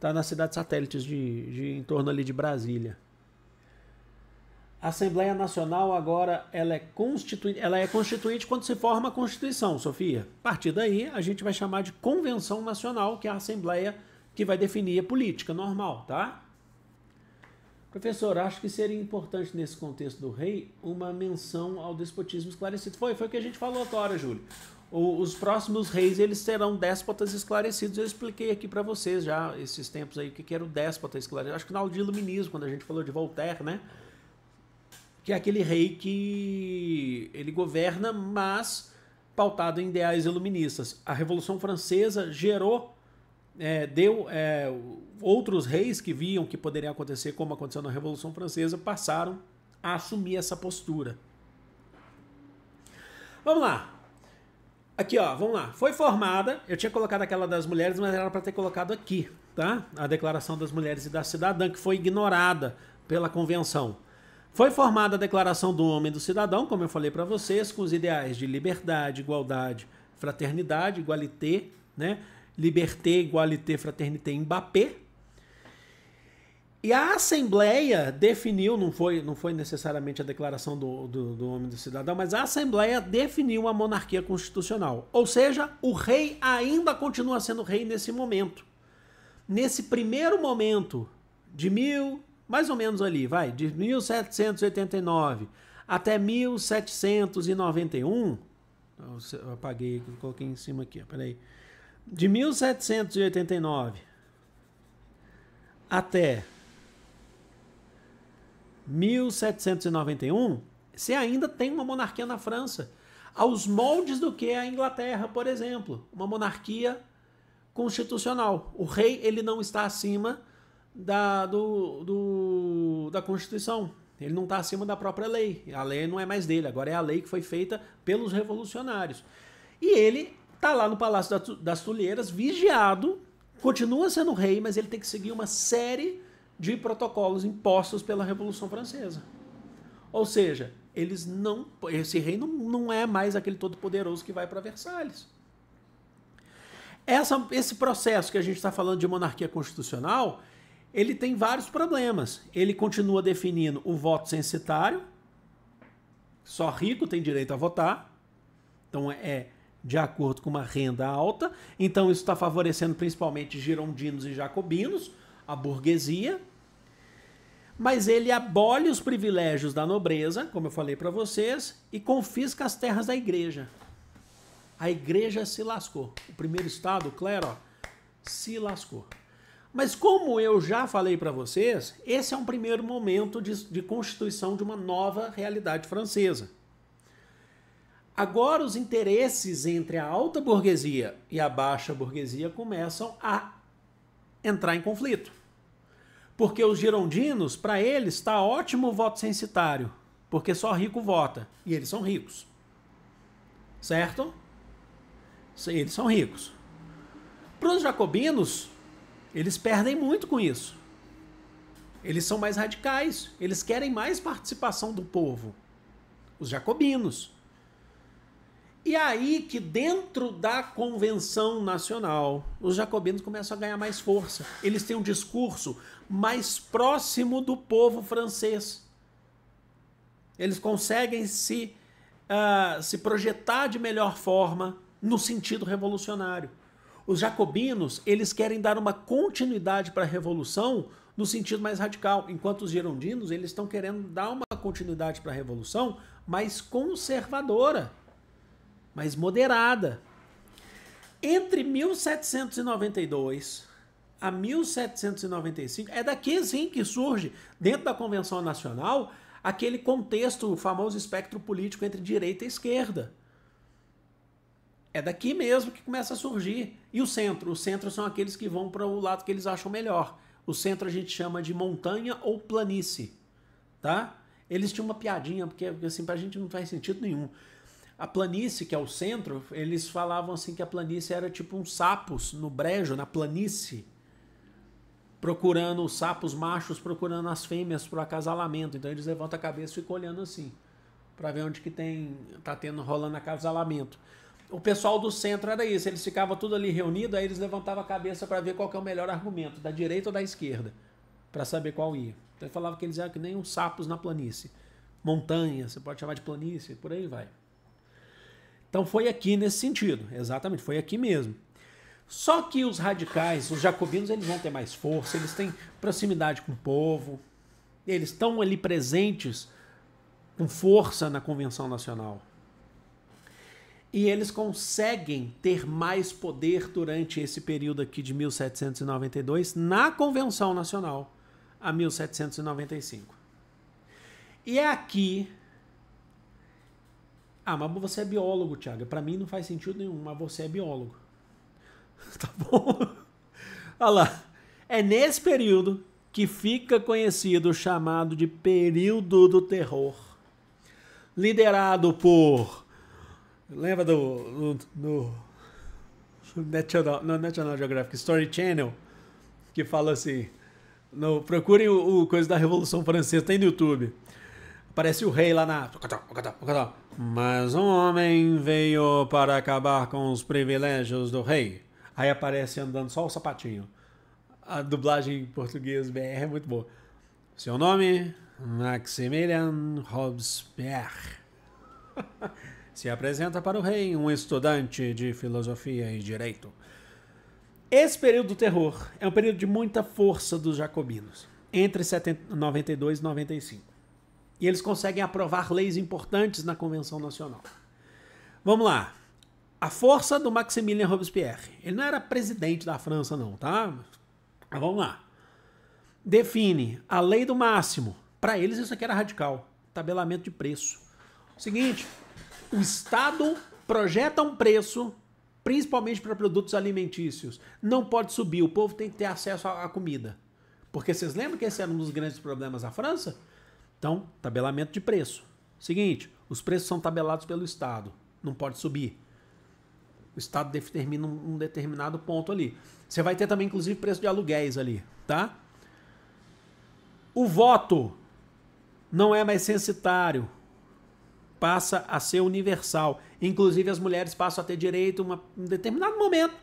Está nas cidades satélites de, de, em torno ali de Brasília. A Assembleia Nacional agora ela é, constituinte, ela é constituinte quando se forma a Constituição, Sofia. A partir daí, a gente vai chamar de Convenção Nacional, que é a Assembleia que vai definir a política normal, tá? Professor, acho que seria importante nesse contexto do rei uma menção ao despotismo esclarecido. Foi, foi o que a gente falou agora, Júlio o, os próximos reis eles serão déspotas esclarecidos. Eu expliquei aqui para vocês já esses tempos aí o que, que era o déspota esclarecido. Acho que na aula de iluminismo, quando a gente falou de Voltaire, né? Que é aquele rei que ele governa, mas pautado em ideais iluministas. A Revolução Francesa gerou, é, deu é, outros reis que viam que poderia acontecer, como aconteceu na Revolução Francesa, passaram a assumir essa postura. Vamos lá. Aqui, ó, vamos lá. Foi formada, eu tinha colocado aquela das mulheres, mas era para ter colocado aqui, tá? A Declaração das Mulheres e da Cidadã, que foi ignorada pela convenção. Foi formada a Declaração do Homem e do Cidadão, como eu falei para vocês, com os ideais de liberdade, igualdade, fraternidade, igualité, né? Liberté, igualité, fraternité, Mbappé, e a Assembleia definiu, não foi, não foi necessariamente a declaração do, do, do homem do cidadão, mas a Assembleia definiu a monarquia constitucional. Ou seja, o rei ainda continua sendo rei nesse momento. Nesse primeiro momento, de mil, mais ou menos ali, vai, de 1789 até 1791. Eu apaguei, coloquei em cima aqui, peraí. De 1789 até 1791, você ainda tem uma monarquia na França, aos moldes do que é a Inglaterra, por exemplo, uma monarquia constitucional. O rei ele não está acima da, do, do, da Constituição. Ele não está acima da própria lei. A lei não é mais dele, agora é a lei que foi feita pelos revolucionários. E ele está lá no Palácio das Tulheiras, vigiado, continua sendo rei, mas ele tem que seguir uma série de protocolos impostos pela Revolução Francesa. Ou seja, eles não, esse rei não, não é mais aquele todo poderoso que vai para Versalhes. Essa, esse processo que a gente está falando de monarquia constitucional, ele tem vários problemas. Ele continua definindo o voto censitário, só rico tem direito a votar, então é, é de acordo com uma renda alta. Então isso está favorecendo principalmente girondinos e jacobinos, a burguesia, mas ele abole os privilégios da nobreza, como eu falei para vocês, e confisca as terras da igreja. A igreja se lascou. O primeiro estado, o clero, se lascou. Mas como eu já falei para vocês, esse é um primeiro momento de, de constituição de uma nova realidade francesa. Agora os interesses entre a alta burguesia e a baixa burguesia começam a entrar em conflito. Porque os girondinos, para eles, está ótimo o voto censitário, porque só rico vota, e eles são ricos. Certo? Eles são ricos. Para os jacobinos, eles perdem muito com isso. Eles são mais radicais, eles querem mais participação do povo. Os jacobinos. E aí que dentro da convenção nacional, os jacobinos começam a ganhar mais força. Eles têm um discurso mais próximo do povo francês. Eles conseguem se, uh, se projetar de melhor forma no sentido revolucionário. Os jacobinos, eles querem dar uma continuidade para a revolução no sentido mais radical, enquanto os girondinos, eles estão querendo dar uma continuidade para a revolução mais conservadora mas moderada. Entre 1792 a 1795, é daqui sim que surge, dentro da Convenção Nacional, aquele contexto, o famoso espectro político entre direita e esquerda. É daqui mesmo que começa a surgir. E o centro? Os centros são aqueles que vão para o lado que eles acham melhor. O centro a gente chama de montanha ou planície, tá? Eles tinham uma piadinha, porque assim, a gente não faz sentido nenhum a planície, que é o centro, eles falavam assim que a planície era tipo um sapos no brejo, na planície, procurando os sapos machos, procurando as fêmeas para acasalamento. Então eles levantam a cabeça e ficam olhando assim, para ver onde que tem tá tendo rolando acasalamento. O pessoal do centro era isso, eles ficavam tudo ali reunido, aí eles levantavam a cabeça para ver qual é o melhor argumento, da direita ou da esquerda, para saber qual ia. Então ele falava que eles eram que nem uns sapos na planície. Montanha, você pode chamar de planície, por aí vai. Então foi aqui nesse sentido, exatamente, foi aqui mesmo. Só que os radicais, os jacobinos, eles vão ter mais força, eles têm proximidade com o povo, eles estão ali presentes com força na Convenção Nacional. E eles conseguem ter mais poder durante esse período aqui de 1792 na Convenção Nacional a 1795. E é aqui ah, mas você é biólogo, Thiago. Para mim não faz sentido nenhum, mas você é biólogo. tá bom? Olha lá. É nesse período que fica conhecido chamado de período do terror. Liderado por. Lembra do. do, do National, no é National Geographic Story Channel? Que fala assim. No, procurem o, o Coisa da Revolução Francesa, tem no YouTube. Aparece o rei lá na. Mas um homem veio para acabar com os privilégios do rei. Aí aparece andando só o sapatinho. A dublagem em português BR é muito boa. Seu nome? Maximilian Robespierre. Se apresenta para o rei, um estudante de filosofia e direito. Esse período do terror é um período de muita força dos jacobinos, entre 92 e 95 e eles conseguem aprovar leis importantes na Convenção Nacional. Vamos lá. A força do Maximilien Robespierre. Ele não era presidente da França, não, tá? Mas vamos lá. Define a lei do máximo. Para eles, isso aqui era radical. Tabelamento de preço. Seguinte, o Estado projeta um preço, principalmente para produtos alimentícios. Não pode subir, o povo tem que ter acesso à comida. Porque vocês lembram que esse era um dos grandes problemas da França? Então, tabelamento de preço. Seguinte, os preços são tabelados pelo Estado, não pode subir. O Estado determina um determinado ponto ali. Você vai ter também, inclusive, preço de aluguéis ali, tá? O voto não é mais censitário, passa a ser universal. Inclusive, as mulheres passam a ter direito em um determinado momento,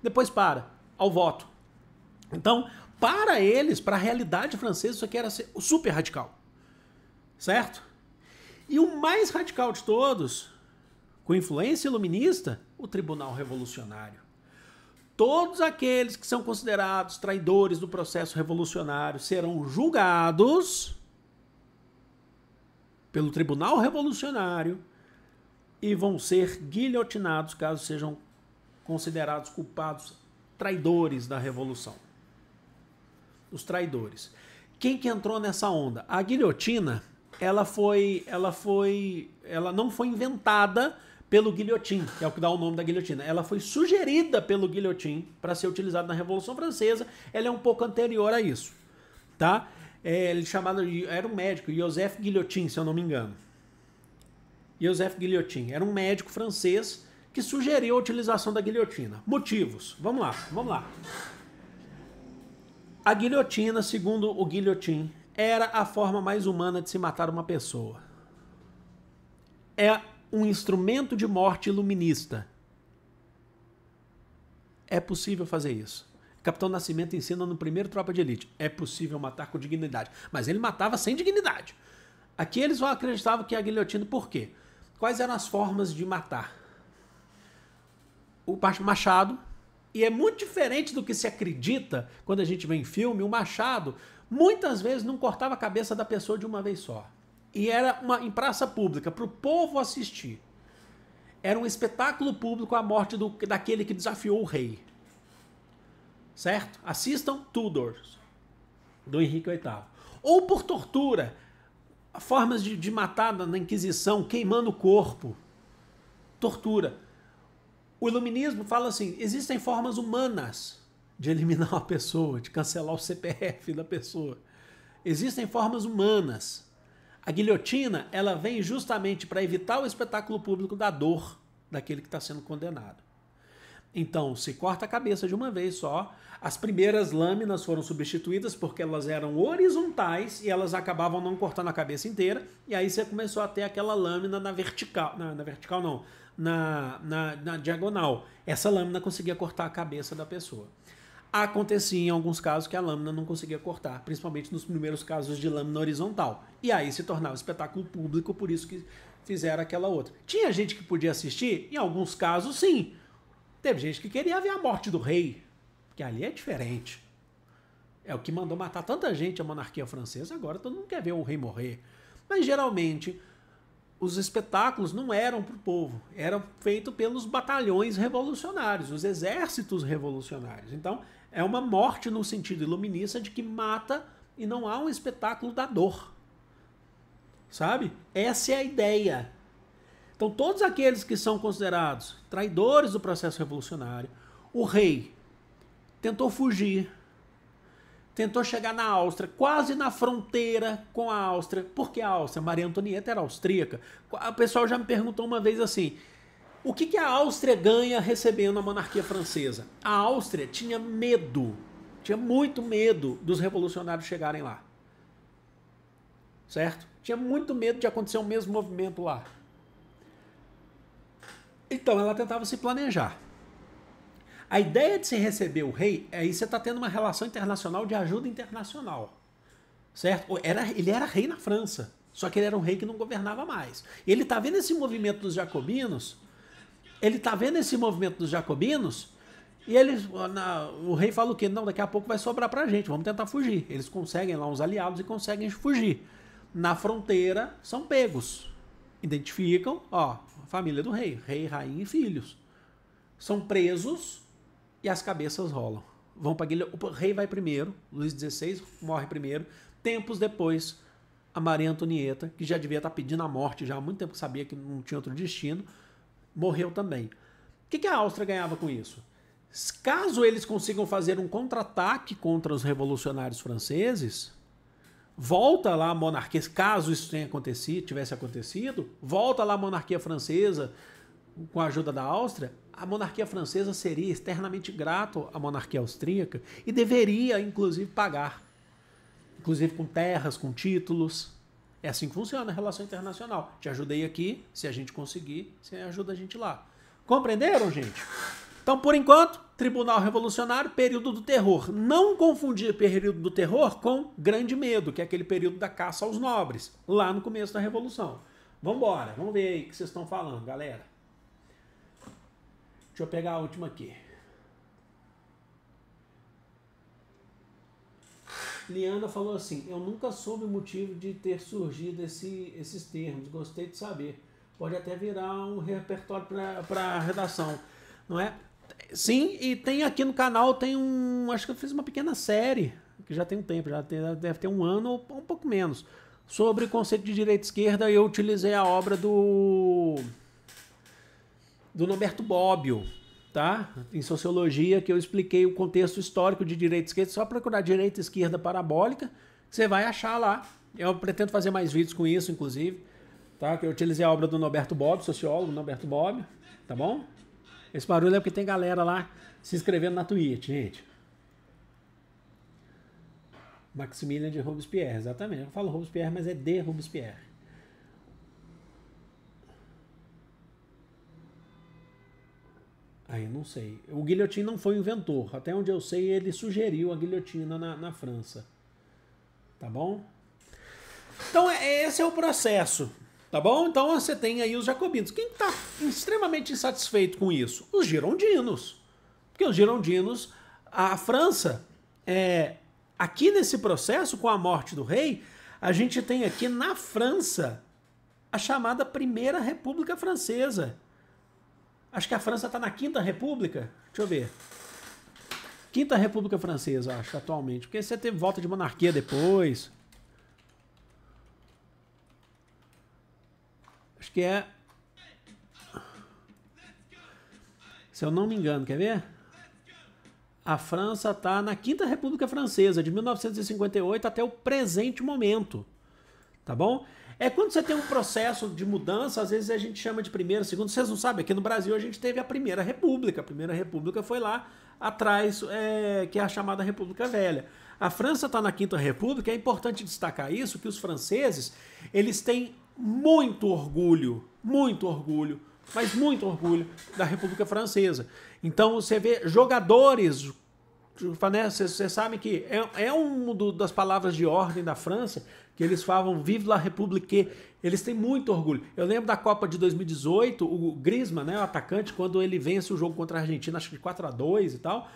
depois para, ao voto. Então, para eles, para a realidade francesa, isso aqui era super radical certo? E o mais radical de todos, com influência iluminista, o Tribunal Revolucionário. Todos aqueles que são considerados traidores do processo revolucionário serão julgados pelo Tribunal Revolucionário e vão ser guilhotinados caso sejam considerados culpados traidores da revolução. Os traidores. Quem que entrou nessa onda? A guilhotina ela foi, ela foi, ela não foi inventada pelo guilhotin, que é o que dá o nome da guilhotina. Ela foi sugerida pelo guilhotin para ser utilizada na Revolução Francesa. Ela é um pouco anterior a isso, tá? É, ele é chamado de, era um médico, Joseph Guillotin, se eu não me engano. Joseph Guillotin era um médico francês que sugeriu a utilização da guilhotina. Motivos. Vamos lá, vamos lá. A guilhotina, segundo o guilhotin era a forma mais humana de se matar uma pessoa. É um instrumento de morte iluminista. É possível fazer isso. Capitão Nascimento ensina no primeiro Tropa de Elite. É possível matar com dignidade. Mas ele matava sem dignidade. Aqui eles só acreditavam que é a guilhotina. Por quê? Quais eram as formas de matar? O machado. E é muito diferente do que se acredita quando a gente vê em filme. O machado Muitas vezes não cortava a cabeça da pessoa de uma vez só. E era uma, em praça pública, para o povo assistir. Era um espetáculo público a morte do, daquele que desafiou o rei. Certo? Assistam Tudors, do Henrique VIII. Ou por tortura, formas de, de matar na Inquisição, queimando o corpo. Tortura. O iluminismo fala assim: existem formas humanas de eliminar uma pessoa, de cancelar o CPF da pessoa. Existem formas humanas. A guilhotina, ela vem justamente para evitar o espetáculo público da dor daquele que está sendo condenado. Então, se corta a cabeça de uma vez só. As primeiras lâminas foram substituídas porque elas eram horizontais e elas acabavam não cortando a cabeça inteira. E aí você começou a ter aquela lâmina na vertical. Na, na vertical, não. Na, na, na diagonal. Essa lâmina conseguia cortar a cabeça da pessoa acontecia em alguns casos que a lâmina não conseguia cortar, principalmente nos primeiros casos de lâmina horizontal. E aí se tornava espetáculo público, por isso que fizeram aquela outra. Tinha gente que podia assistir? Em alguns casos, sim. Teve gente que queria ver a morte do rei, que ali é diferente. É o que mandou matar tanta gente a monarquia francesa, agora todo mundo quer ver o rei morrer. Mas geralmente os espetáculos não eram para o povo, eram feitos pelos batalhões revolucionários, os exércitos revolucionários. Então, é uma morte no sentido iluminista de que mata e não há um espetáculo da dor. Sabe? Essa é a ideia. Então, todos aqueles que são considerados traidores do processo revolucionário, o rei tentou fugir, tentou chegar na Áustria, quase na fronteira com a Áustria. Por que a Áustria? Maria Antonieta era austríaca. O pessoal já me perguntou uma vez assim: o que, que a Áustria ganha recebendo a monarquia francesa? A Áustria tinha medo, tinha muito medo dos revolucionários chegarem lá. Certo? Tinha muito medo de acontecer o mesmo movimento lá. Então ela tentava se planejar. A ideia de se receber o rei, é aí você está tendo uma relação internacional de ajuda internacional. Certo? Era, ele era rei na França, só que ele era um rei que não governava mais. Ele está vendo esse movimento dos jacobinos ele está vendo esse movimento dos jacobinos e eles, na, o rei fala o quê? Não, daqui a pouco vai sobrar para a gente, vamos tentar fugir. Eles conseguem lá uns aliados e conseguem fugir. Na fronteira, são pegos. Identificam, ó, a família do rei, rei, rainha e filhos. São presos e as cabeças rolam. Vão para O rei vai primeiro, Luís XVI morre primeiro. Tempos depois, a Maria Antonieta, que já devia estar tá pedindo a morte já há muito tempo, sabia que não tinha outro destino, morreu também. O que, que a Áustria ganhava com isso? Caso eles consigam fazer um contra-ataque contra os revolucionários franceses, volta lá a monarquia, caso isso tenha acontecido, tivesse acontecido, volta lá a monarquia francesa com a ajuda da Áustria, a monarquia francesa seria externamente grata à monarquia austríaca e deveria, inclusive, pagar. Inclusive com terras, com títulos. É assim que funciona a relação internacional. Te ajudei aqui, se a gente conseguir, você ajuda a gente lá. Compreenderam, gente? Então, por enquanto, Tribunal Revolucionário, período do terror. Não confundir período do terror com grande medo, que é aquele período da caça aos nobres, lá no começo da Revolução. Vambora, vamos ver aí o que vocês estão falando, galera. Deixa eu pegar a última aqui. Liana falou assim: Eu nunca soube o motivo de ter surgido esse, esses termos, gostei de saber. Pode até virar um repertório para a redação, não é? Sim, e tem aqui no canal, tem um. Acho que eu fiz uma pequena série, que já tem um tempo, já tem, deve ter um ano ou um pouco menos, sobre o conceito de direita e esquerda. Eu utilizei a obra do. do Norberto Bobbio tá? em sociologia, que eu expliquei o contexto histórico de direita e esquerda. Só procurar direita e esquerda parabólica, você vai achar lá. Eu pretendo fazer mais vídeos com isso, inclusive. Tá? Que eu utilizei a obra do Norberto Bob, sociólogo Norberto Bob, tá bom? Esse barulho é porque tem galera lá se inscrevendo na Twitch, gente. Maximilian de Robespierre, exatamente. Eu falo Robespierre, mas é de Robespierre. Aí não sei. O guilhotin não foi o inventor. Até onde eu sei, ele sugeriu a guilhotina na, na França. Tá bom? Então, é, esse é o processo. Tá bom? Então você tem aí os jacobinos. Quem está extremamente insatisfeito com isso? Os girondinos. Porque os girondinos, a França, é, aqui nesse processo, com a morte do rei, a gente tem aqui na França a chamada Primeira República Francesa, Acho que a França está na Quinta República. Deixa eu ver. Quinta República Francesa, acho, atualmente. Porque você teve volta de monarquia depois. Acho que é. Se eu não me engano, quer ver? A França está na Quinta República Francesa, de 1958 até o presente momento. Tá bom? É quando você tem um processo de mudança, às vezes a gente chama de primeira, segundo. vocês não sabem, aqui no Brasil a gente teve a Primeira República. A Primeira República foi lá atrás, é, que é a chamada República Velha. A França está na Quinta República, é importante destacar isso, que os franceses, eles têm muito orgulho, muito orgulho, mas muito orgulho da República Francesa. Então você vê jogadores vocês sabem que é, é uma das palavras de ordem da França que eles falavam Vive la République. Eles têm muito orgulho. Eu lembro da Copa de 2018, o Griezmann, né, o atacante, quando ele vence o jogo contra a Argentina, acho que 4 a 2 e tal,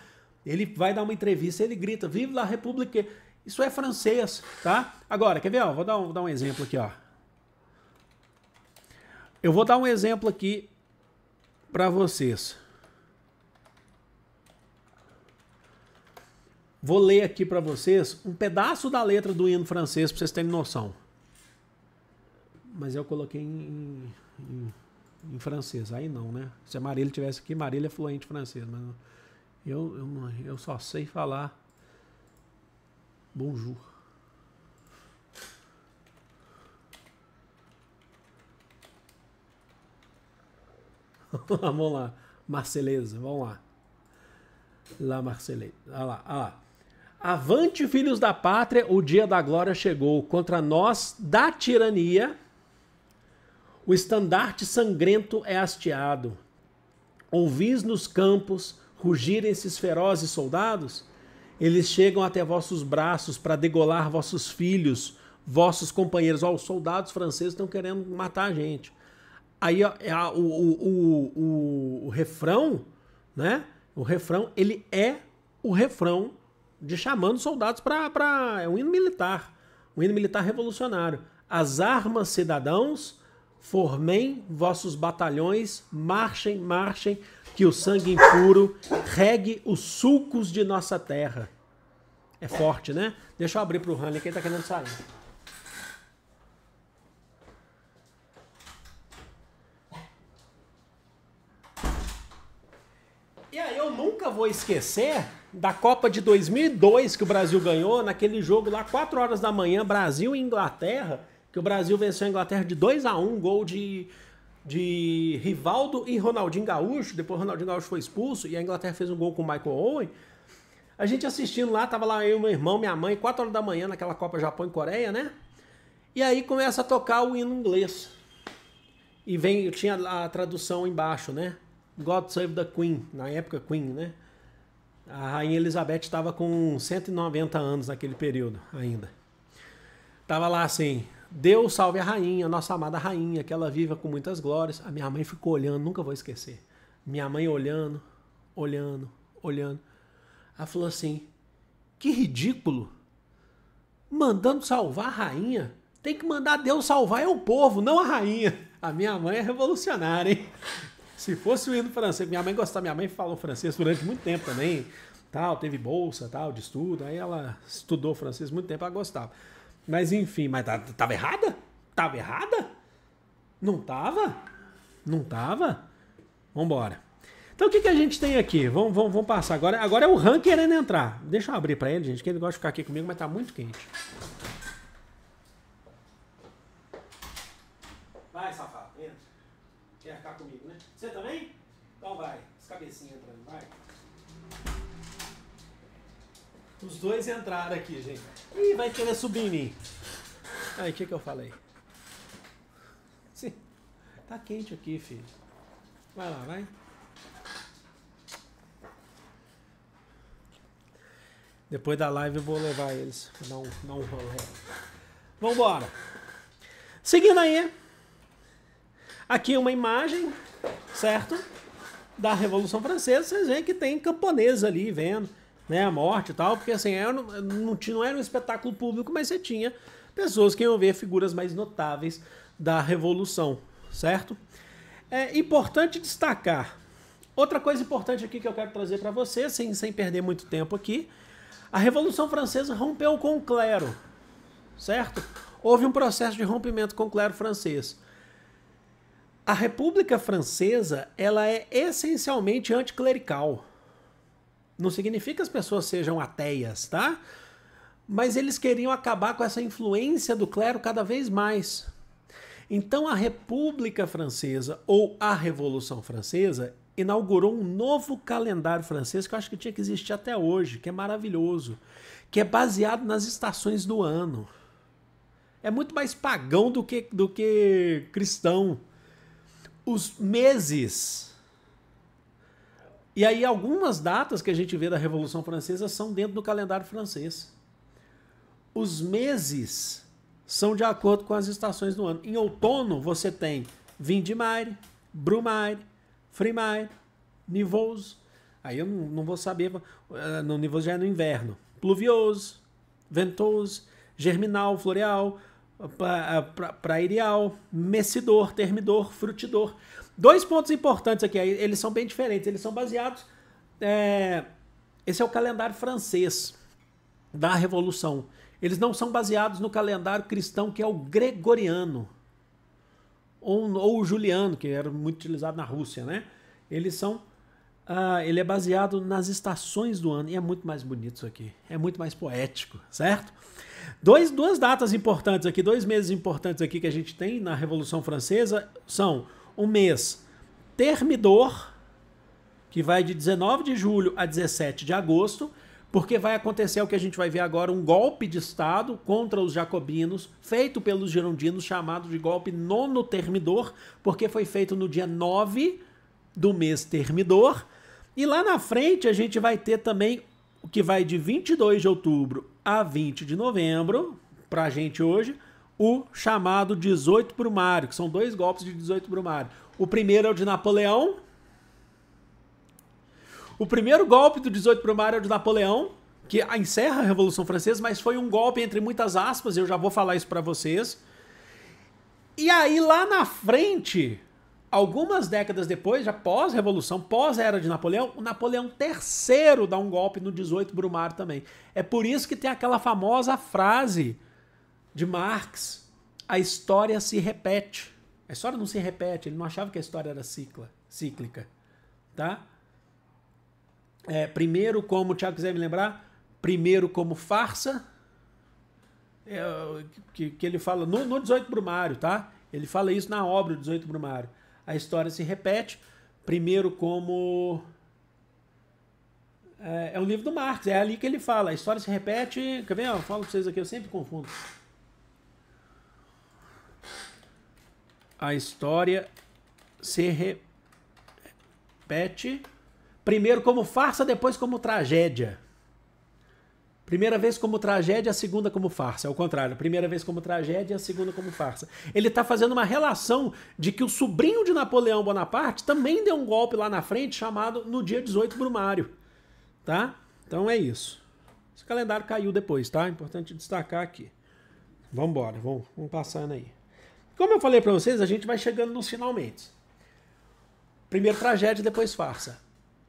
ele vai dar uma entrevista, ele grita Vive la République. Isso é francês, tá? Agora, quer ver? Ó, vou dar um, vou dar um exemplo aqui, ó. Eu vou dar um exemplo aqui para vocês. Vou ler aqui para vocês um pedaço da letra do hino francês para vocês terem noção. Mas eu coloquei em, em, em francês. Aí não, né? Se a Marília tivesse aqui, Marília é fluente francês. Mas eu, eu, eu só sei falar bonjour. vamos lá. Marceleza, vamos lá. La Marceleza. Olha lá, olha lá. Avante, filhos da pátria, o dia da glória chegou. Contra nós, da tirania, o estandarte sangrento é hasteado. Ouvis nos campos rugirem esses ferozes soldados? Eles chegam até vossos braços para degolar vossos filhos, vossos companheiros. Ó, os soldados franceses estão querendo matar a gente. Aí ó, é o, o, o, o refrão, né? O refrão, ele é o refrão de chamando soldados para. É um hino militar. Um hino militar revolucionário. As armas, cidadãos, formem vossos batalhões, marchem, marchem, que o sangue impuro regue os sulcos de nossa terra. É forte, né? Deixa eu abrir para o Hanley, quem está querendo sair. E aí eu nunca vou esquecer da Copa de 2002 que o Brasil ganhou, naquele jogo lá, 4 horas da manhã, Brasil e Inglaterra, que o Brasil venceu a Inglaterra de 2 a 1 gol de, de Rivaldo e Ronaldinho Gaúcho. Depois Ronaldinho Gaúcho foi expulso e a Inglaterra fez um gol com o Michael Owen. A gente assistindo lá, tava lá eu, meu irmão, minha mãe, 4 horas da manhã naquela Copa Japão e Coreia, né? E aí começa a tocar o hino inglês. E vem, tinha a tradução embaixo, né? God Save the Queen, na época Queen, né? A rainha Elizabeth estava com 190 anos naquele período ainda. Tava lá assim: Deus salve a rainha, nossa amada rainha, que ela viva com muitas glórias. A minha mãe ficou olhando, nunca vou esquecer. Minha mãe olhando, olhando, olhando. Ela falou assim: Que ridículo! Mandando salvar a rainha? Tem que mandar Deus salvar é o povo, não a rainha. A minha mãe é revolucionária, hein? Se fosse o hino francês, minha mãe gostava, minha mãe falou francês durante muito tempo também, tal, teve bolsa, tal, de estudo, aí ela estudou francês muito tempo, ela gostava. Mas enfim, mas tá, tava errada? Tava errada? Não tava? Não tava? Vambora. Então o que, que a gente tem aqui? Vamos, vamos, vamos passar agora. Agora é o Han querendo entrar. Deixa eu abrir para ele, gente, que ele gosta de ficar aqui comigo, mas tá muito quente. Você também? Então vai, os cabecinhas entrando, vai. Os dois entraram aqui, gente. Ih, vai querer subir em mim. Aí, o que, que eu falei? Sim, tá quente aqui, filho. Vai lá, vai. Depois da live eu vou levar eles. Não, não rolê. Vambora. Seguindo aí. Aqui é uma imagem, certo? Da Revolução Francesa, vocês veem que tem camponesa ali vendo, né? A morte e tal, porque assim, era, não, não, não era um espetáculo público, mas você tinha pessoas que iam ver figuras mais notáveis da Revolução, certo? É importante destacar. Outra coisa importante aqui que eu quero trazer para vocês, sem, sem perder muito tempo aqui, a Revolução Francesa rompeu com o clero, certo? Houve um processo de rompimento com o clero francês. A República Francesa ela é essencialmente anticlerical. Não significa que as pessoas sejam ateias, tá? Mas eles queriam acabar com essa influência do clero cada vez mais. Então a República Francesa ou a Revolução Francesa inaugurou um novo calendário francês que eu acho que tinha que existir até hoje, que é maravilhoso, que é baseado nas estações do ano. É muito mais pagão do que, do que cristão os meses. E aí algumas datas que a gente vê da Revolução Francesa são dentro do calendário francês. Os meses são de acordo com as estações do ano. Em outono você tem Vindimare, Brumaire, Frimaire, Nivoso. Aí eu não, não vou saber, eh, no Nivoso já é no inverno. Pluvioso, ventoso, germinal, floreal, para irial, mecidor, termidor, frutidor. Dois pontos importantes aqui, eles são bem diferentes, eles são baseados. É, esse é o calendário francês da Revolução. Eles não são baseados no calendário cristão, que é o gregoriano, ou, ou o juliano, que era muito utilizado na Rússia, né? Eles são. Uh, ele é baseado nas estações do ano, e é muito mais bonito isso aqui. É muito mais poético, certo? Dois, duas datas importantes aqui, dois meses importantes aqui que a gente tem na Revolução Francesa são o mês Termidor, que vai de 19 de julho a 17 de agosto, porque vai acontecer o que a gente vai ver agora, um golpe de Estado contra os jacobinos, feito pelos girondinos, chamado de golpe nono termidor, porque foi feito no dia 9 do mês termidor. E lá na frente a gente vai ter também o que vai de 22 de outubro a 20 de novembro, pra gente hoje, o chamado 18 Brumário, que são dois golpes de 18 Brumário. O primeiro é o de Napoleão. O primeiro golpe do 18 Brumário é o de Napoleão, que encerra a Revolução Francesa, mas foi um golpe entre muitas aspas, eu já vou falar isso para vocês. E aí lá na frente, Algumas décadas depois, já pós-revolução, pós-era de Napoleão, o Napoleão III dá um golpe no 18 Brumário também. É por isso que tem aquela famosa frase de Marx: a história se repete. A história não se repete, ele não achava que a história era cicla, cíclica. Tá? É, primeiro, como o quiser me lembrar, primeiro como farsa, é, que, que, ele fala no, no 18 Brumário, tá? Ele fala isso na obra do 18 Brumário a história se repete. Primeiro, como. É, é um livro do Marx, é ali que ele fala. A história se repete. Quer ver? Eu falo pra vocês aqui, eu sempre confundo. A história se repete. Primeiro, como farsa, depois, como tragédia. Primeira vez como tragédia, a segunda como farsa. É o contrário, primeira vez como tragédia, a segunda como farsa. Ele está fazendo uma relação de que o sobrinho de Napoleão Bonaparte também deu um golpe lá na frente chamado no dia 18 Brumário, tá? Então é isso. Esse calendário caiu depois, tá? Importante destacar aqui. Vamos embora, vamos, vamos passando aí. Como eu falei para vocês, a gente vai chegando nos finalmente. Primeiro tragédia, depois farsa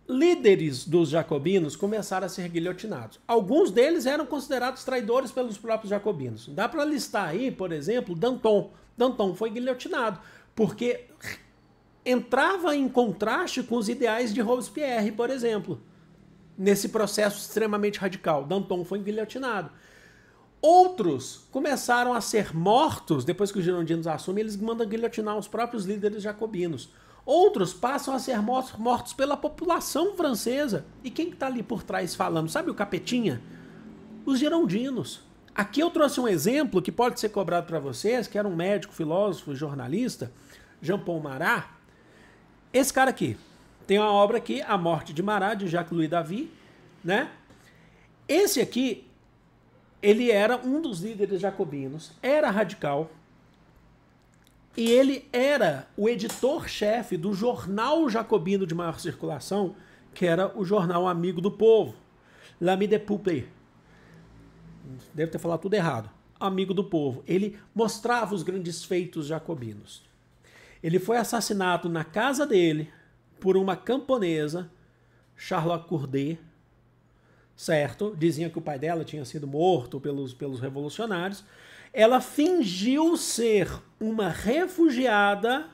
líderes dos jacobinos começaram a ser guilhotinados. Alguns deles eram considerados traidores pelos próprios jacobinos. Dá para listar aí, por exemplo, Danton. Danton foi guilhotinado porque entrava em contraste com os ideais de Robespierre, por exemplo. Nesse processo extremamente radical, Danton foi guilhotinado. Outros começaram a ser mortos depois que os girondinos assumem, eles mandam guilhotinar os próprios líderes jacobinos. Outros passam a ser mortos pela população francesa. E quem está ali por trás falando? Sabe o Capetinha? Os girondinos. Aqui eu trouxe um exemplo que pode ser cobrado para vocês, que era um médico, filósofo, jornalista, Jean Paul Marat. Esse cara aqui tem uma obra aqui, A Morte de Marat, de Jacques-Louis David, né? Esse aqui, ele era um dos líderes jacobinos, era radical, e ele era o editor-chefe do jornal jacobino de maior circulação, que era o jornal Amigo do Povo, L'Ami de Poupe. Deve ter falado tudo errado. Amigo do Povo. Ele mostrava os grandes feitos jacobinos. Ele foi assassinado na casa dele por uma camponesa, Charlotte Courdet, certo? dizia que o pai dela tinha sido morto pelos, pelos revolucionários. Ela fingiu ser uma refugiada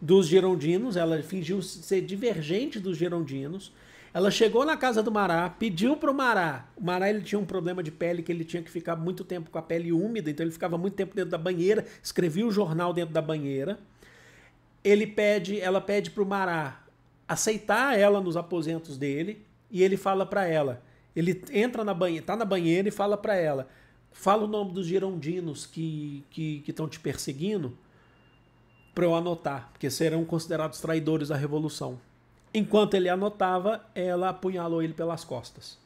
dos girondinos, ela fingiu ser divergente dos girondinos. Ela chegou na casa do Mará, pediu para o Mará. O Mará ele tinha um problema de pele que ele tinha que ficar muito tempo com a pele úmida, então ele ficava muito tempo dentro da banheira, escrevia o jornal dentro da banheira. Ele pede, ela pede para o Mará aceitar ela nos aposentos dele e ele fala para ela. Ele entra na banheira, tá na banheira e fala para ela: Fala o nome dos girondinos que estão te perseguindo para eu anotar, porque serão considerados traidores da revolução. Enquanto ele anotava, ela apunhalou ele pelas costas.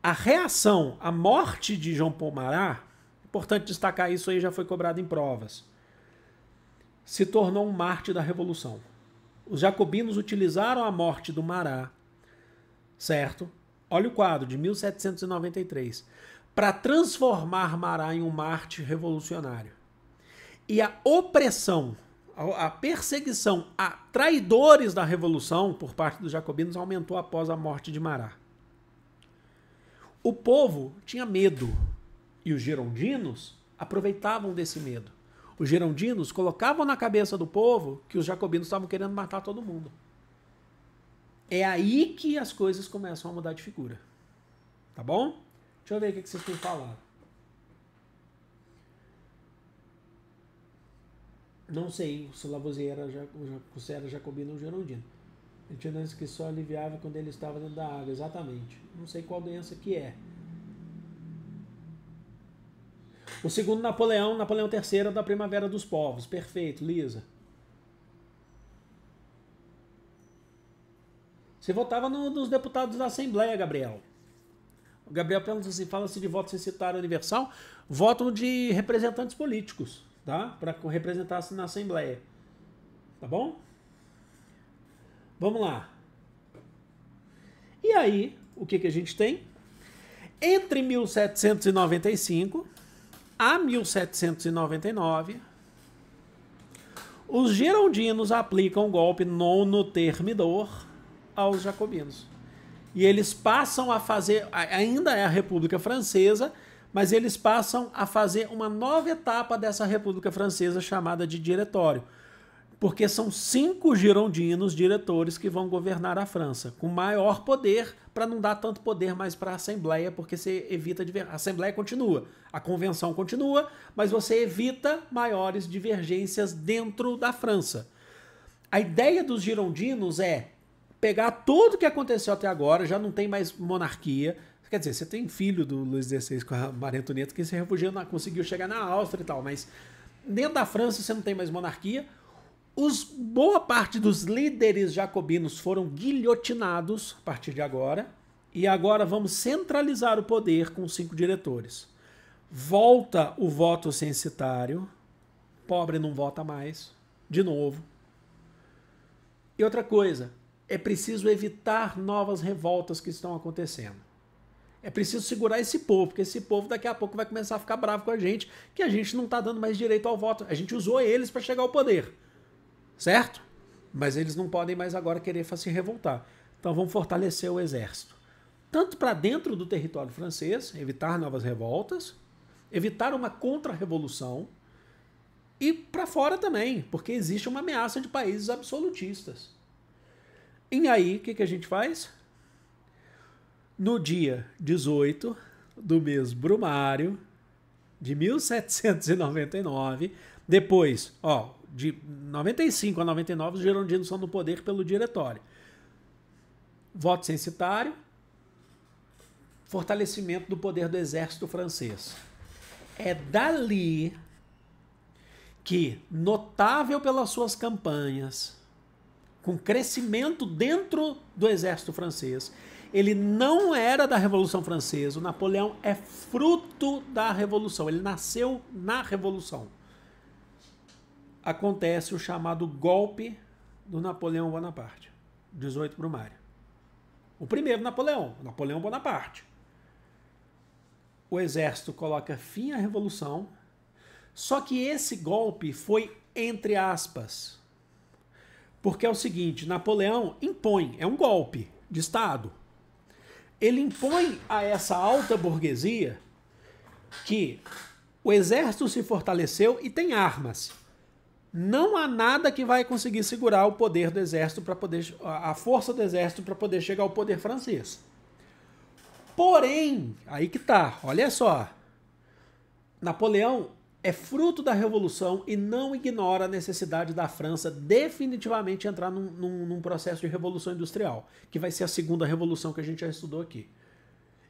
A reação à morte de João Pomará, importante destacar isso aí, já foi cobrado em provas, se tornou um marte da revolução. Os jacobinos utilizaram a morte do Mará, certo? Olha o quadro de 1793 para transformar Mará em um Marte revolucionário. E a opressão, a perseguição a traidores da revolução por parte dos jacobinos aumentou após a morte de Mará. O povo tinha medo e os girondinos aproveitavam desse medo. Os girondinos colocavam na cabeça do povo que os jacobinos estavam querendo matar todo mundo. É aí que as coisas começam a mudar de figura. Tá bom? Deixa eu ver o que vocês têm falado. Não sei se Lavoisier já, se era jacobino ou gerundino. Ele tinha doença que só aliviava quando ele estava dentro da água, exatamente. Não sei qual doença que é. O segundo Napoleão, Napoleão III da Primavera dos Povos. Perfeito, Lisa. Você votava no, nos deputados da Assembleia, Gabriel. O Gabriel pergunta assim, fala-se de voto censitário universal, voto de representantes políticos, tá? Para representar-se assim na Assembleia. Tá bom? Vamos lá. E aí, o que, que a gente tem? Entre 1795 a 1799, os girondinos aplicam o golpe nono termidor aos jacobinos e eles passam a fazer, ainda é a República Francesa, mas eles passam a fazer uma nova etapa dessa República Francesa chamada de Diretório. Porque são cinco girondinos diretores que vão governar a França, com maior poder, para não dar tanto poder mais para a Assembleia, porque você evita. Diver... A Assembleia continua, a Convenção continua, mas você evita maiores divergências dentro da França. A ideia dos girondinos é pegar tudo que aconteceu até agora, já não tem mais monarquia. Quer dizer, você tem filho do Luiz XVI com a Maria Antonieta que se refugiou, na, conseguiu chegar na Áustria e tal, mas dentro da França você não tem mais monarquia. Os, boa parte dos líderes jacobinos foram guilhotinados a partir de agora. E agora vamos centralizar o poder com cinco diretores. Volta o voto censitário. Pobre não vota mais. De novo. E outra coisa, é preciso evitar novas revoltas que estão acontecendo. É preciso segurar esse povo, porque esse povo daqui a pouco vai começar a ficar bravo com a gente, que a gente não está dando mais direito ao voto. A gente usou eles para chegar ao poder, certo? Mas eles não podem mais agora querer se revoltar. Então vamos fortalecer o exército. Tanto para dentro do território francês, evitar novas revoltas, evitar uma contra-revolução, e para fora também, porque existe uma ameaça de países absolutistas. E aí, o que, que a gente faz? No dia 18 do mês Brumário de 1799, depois, ó, de 95 a 99, os gerondinos são no poder pelo diretório. Voto censitário, fortalecimento do poder do exército francês. É dali que, notável pelas suas campanhas, com crescimento dentro do exército francês. Ele não era da Revolução Francesa. O Napoleão é fruto da Revolução. Ele nasceu na Revolução. Acontece o chamado golpe do Napoleão Bonaparte, 18 Brumário. O primeiro Napoleão, Napoleão Bonaparte. O exército coloca fim à revolução, só que esse golpe foi entre aspas porque é o seguinte: Napoleão impõe, é um golpe de Estado. Ele impõe a essa alta burguesia que o exército se fortaleceu e tem armas. Não há nada que vai conseguir segurar o poder do exército para poder a força do exército para poder chegar ao poder francês. Porém, aí que tá, olha só. Napoleão é fruto da Revolução e não ignora a necessidade da França definitivamente entrar num, num, num, processo de revolução industrial, que vai ser a segunda revolução que a gente já estudou aqui.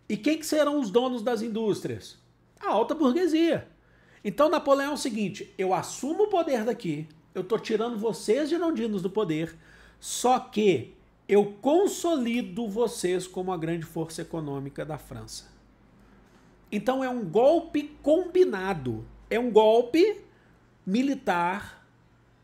E quem que serão os donos das indústrias? A alta burguesia. Então Napoleão é o seguinte: eu assumo o poder daqui, eu tô tirando vocês girondinos do poder, só que eu consolido vocês como a grande força econômica da França. Então é um golpe combinado é um golpe militar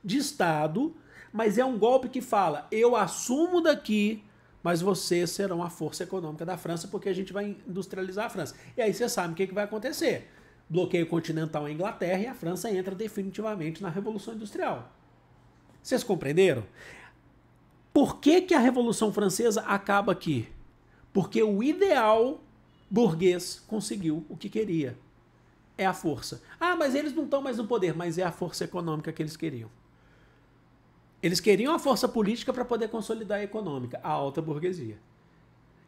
de Estado, mas é um golpe que fala: eu assumo daqui, mas vocês serão a força econômica da França, porque a gente vai industrializar a França. E aí você sabe o que, que vai acontecer. Bloqueio continental à Inglaterra e a França entra definitivamente na Revolução Industrial. Vocês compreenderam? Por que, que a Revolução Francesa acaba aqui? Porque o ideal burguês conseguiu o que queria é a força. Ah, mas eles não estão mais no poder, mas é a força econômica que eles queriam. Eles queriam a força política para poder consolidar a econômica, a alta burguesia.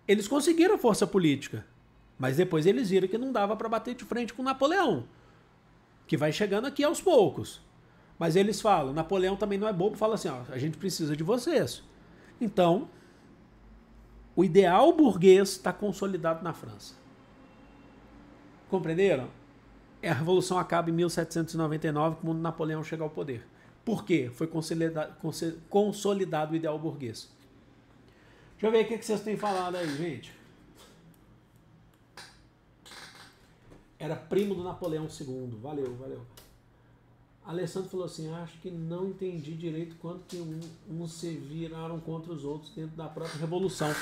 Eles conseguiram a força política, mas depois eles viram que não dava para bater de frente com Napoleão, que vai chegando aqui aos poucos. Mas eles falam, Napoleão também não é bobo, fala assim, ó, a gente precisa de vocês. Então, o ideal burguês está consolidado na França. Compreenderam? a Revolução acaba em 1799, quando Napoleão chega ao poder. Por quê? Foi consolidado, o ideal burguês. Deixa eu ver o que vocês têm falado aí, gente. Era primo do Napoleão II. Valeu, valeu. Alessandro falou assim: acho que não entendi direito quanto que uns se viraram contra os outros dentro da própria revolução.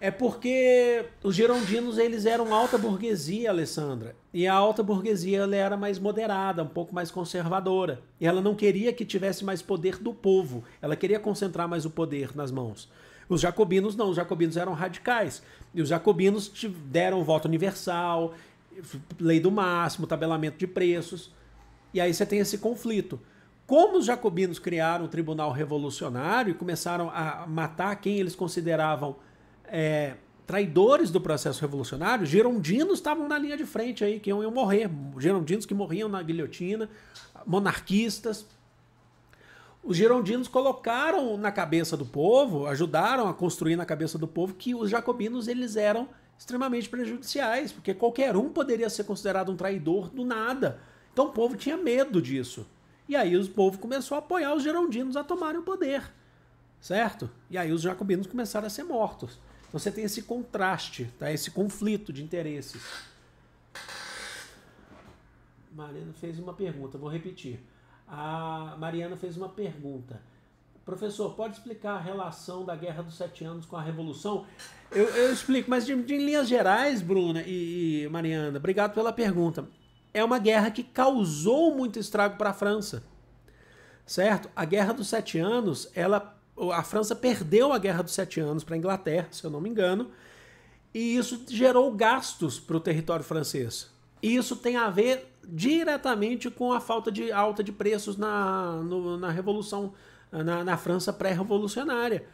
É porque os girondinos eles eram alta burguesia, Alessandra. E a alta burguesia ela era mais moderada, um pouco mais conservadora. E ela não queria que tivesse mais poder do povo. Ela queria concentrar mais o poder nas mãos. Os jacobinos não, os jacobinos eram radicais. E os jacobinos deram voto universal, lei do máximo, tabelamento de preços. E aí você tem esse conflito. Como os jacobinos criaram o tribunal revolucionário e começaram a matar quem eles consideravam é, traidores do processo revolucionário, girondinos estavam na linha de frente aí, que iam, iam morrer. Girondinos que morriam na guilhotina, monarquistas. Os girondinos colocaram na cabeça do povo, ajudaram a construir na cabeça do povo que os jacobinos eles eram extremamente prejudiciais, porque qualquer um poderia ser considerado um traidor do nada. Então o povo tinha medo disso. E aí o povo começou a apoiar os girondinos a tomarem o poder. Certo? E aí os jacobinos começaram a ser mortos. Então você tem esse contraste, tá? esse conflito de interesses. Mariana fez uma pergunta, vou repetir. A Mariana fez uma pergunta. Professor, pode explicar a relação da Guerra dos Sete Anos com a Revolução? Eu, eu explico, mas de, de, linhas gerais, Bruna e, e Mariana, obrigado pela pergunta. É uma guerra que causou muito estrago para a França, certo? A Guerra dos Sete Anos, ela a França perdeu a Guerra dos Sete Anos para a Inglaterra, se eu não me engano, e isso gerou gastos para o território francês. E isso tem a ver diretamente com a falta de alta de preços na, no, na Revolução, na, na França pré-revolucionária.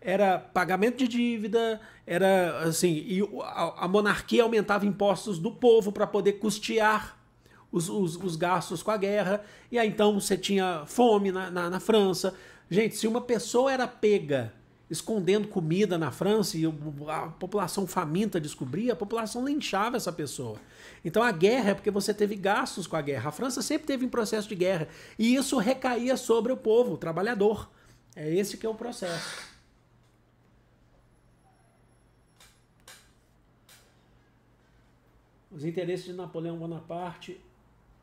Era pagamento de dívida, era assim, e a, a monarquia aumentava impostos do povo para poder custear os, os, os, gastos com a guerra, e aí então você tinha fome na, na, na França, Gente, se uma pessoa era pega escondendo comida na França e a população faminta descobria, a população linchava essa pessoa. Então a guerra é porque você teve gastos com a guerra. A França sempre teve um processo de guerra e isso recaía sobre o povo, o trabalhador. É esse que é o processo. Os interesses de Napoleão Bonaparte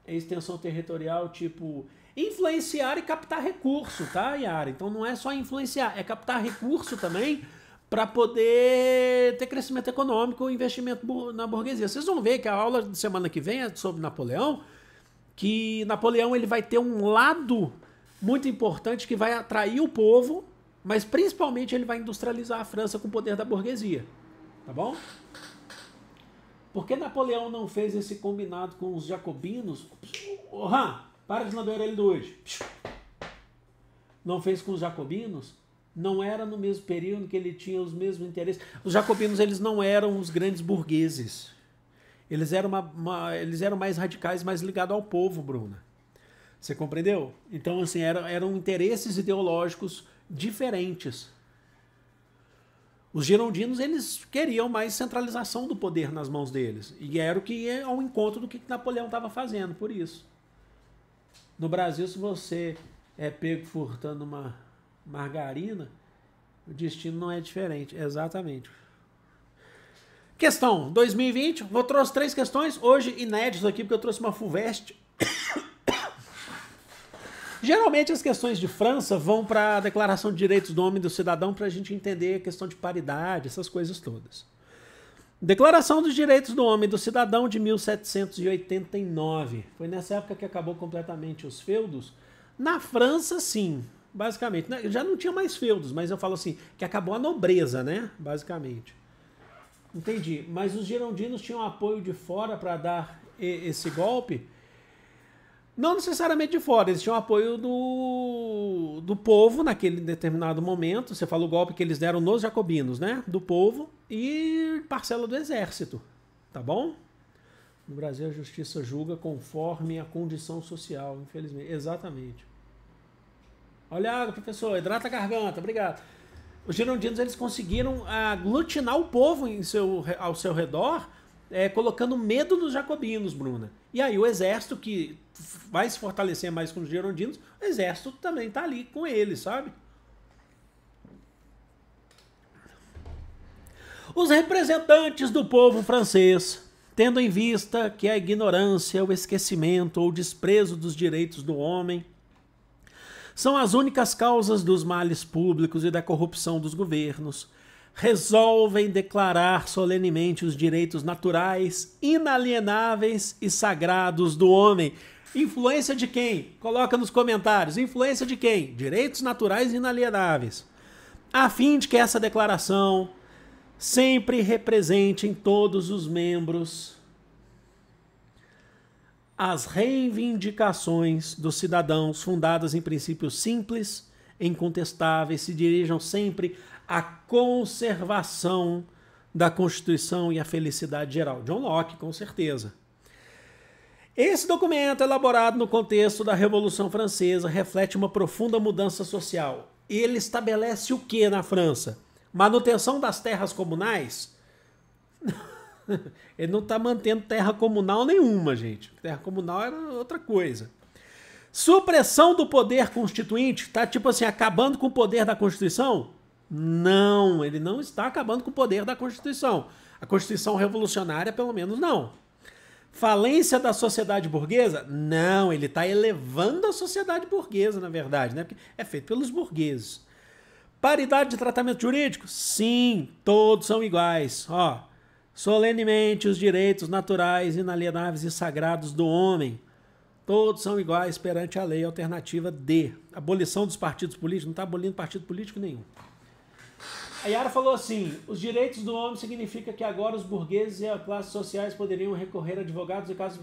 a extensão territorial tipo influenciar e captar recurso, tá, Yara? Então não é só influenciar, é captar recurso também para poder ter crescimento econômico e investimento na burguesia. Vocês vão ver que a aula de semana que vem é sobre Napoleão, que Napoleão ele vai ter um lado muito importante que vai atrair o povo, mas principalmente ele vai industrializar a França com o poder da burguesia, tá bom? Por que Napoleão não fez esse combinado com os jacobinos? Ops, para de lamber a orelha do hoje. Não fez com os jacobinos? Não era no mesmo período que ele tinha os mesmos interesses. Os jacobinos eles não eram os grandes burgueses. Eles eram, uma, uma, eles eram mais radicais, mais ligados ao povo, Bruna. Você compreendeu? Então, assim, era, eram interesses ideológicos diferentes. Os girondinos, eles queriam mais centralização do poder nas mãos deles. E era o que ia ao encontro do que Napoleão estava fazendo, por isso. No Brasil, se você é pego furtando uma margarina, o destino não é diferente. Exatamente. Questão 2020. Vou trouxe três questões hoje inéditas aqui porque eu trouxe uma Fuvest. Geralmente as questões de França vão para a Declaração de Direitos do Homem e do Cidadão para a gente entender a questão de paridade, essas coisas todas. Declaração dos Direitos do Homem e do Cidadão de 1789. Foi nessa época que acabou completamente os feudos. Na França, sim, basicamente. Né? Já não tinha mais feudos, mas eu falo assim, que acabou a nobreza, né? Basicamente. Entendi. Mas os girondinos tinham apoio de fora para dar esse golpe? não necessariamente de fora, eles tinham apoio do, do povo naquele determinado momento. Você fala o golpe que eles deram nos jacobinos, né? Do povo e parcela do exército, tá bom? No Brasil a justiça julga conforme a condição social, infelizmente. Exatamente. Olha a água, professor, hidrata a garganta, obrigado. Os girondinos eles conseguiram aglutinar o povo em seu, ao seu redor, é, colocando medo nos jacobinos, Bruna. E aí o exército, que vai se fortalecer mais com os girondinos, o exército também tá ali com ele, sabe? Os representantes do povo francês, tendo em vista que a ignorância, o esquecimento ou o desprezo dos direitos do homem são as únicas causas dos males públicos e da corrupção dos governos, resolvem declarar solenemente os direitos naturais, inalienáveis e sagrados do homem. Influência de quem? Coloca nos comentários. Influência de quem? Direitos naturais inalienáveis. A fim de que essa declaração sempre represente em todos os membros as reivindicações dos cidadãos fundadas em princípios simples, incontestáveis, se dirijam sempre a conservação da Constituição e a felicidade geral. John Locke, com certeza. Esse documento, elaborado no contexto da Revolução Francesa, reflete uma profunda mudança social. Ele estabelece o que na França? Manutenção das terras comunais? Ele não está mantendo terra comunal nenhuma, gente. Terra comunal era outra coisa. Supressão do poder constituinte, tá tipo assim, acabando com o poder da Constituição? Não, ele não está acabando com o poder da Constituição. A Constituição revolucionária, pelo menos, não. Falência da sociedade burguesa? Não, ele está elevando a sociedade burguesa, na verdade, né? Porque é feito pelos burgueses. Paridade de tratamento jurídico? Sim, todos são iguais. Ó, solenemente os direitos naturais, inalienáveis e sagrados do homem. Todos são iguais perante a lei alternativa D. Abolição dos partidos políticos? Não está abolindo partido político nenhum. A Yara falou assim: os direitos do homem significa que agora os burgueses e as classes sociais poderiam recorrer a advogados em caso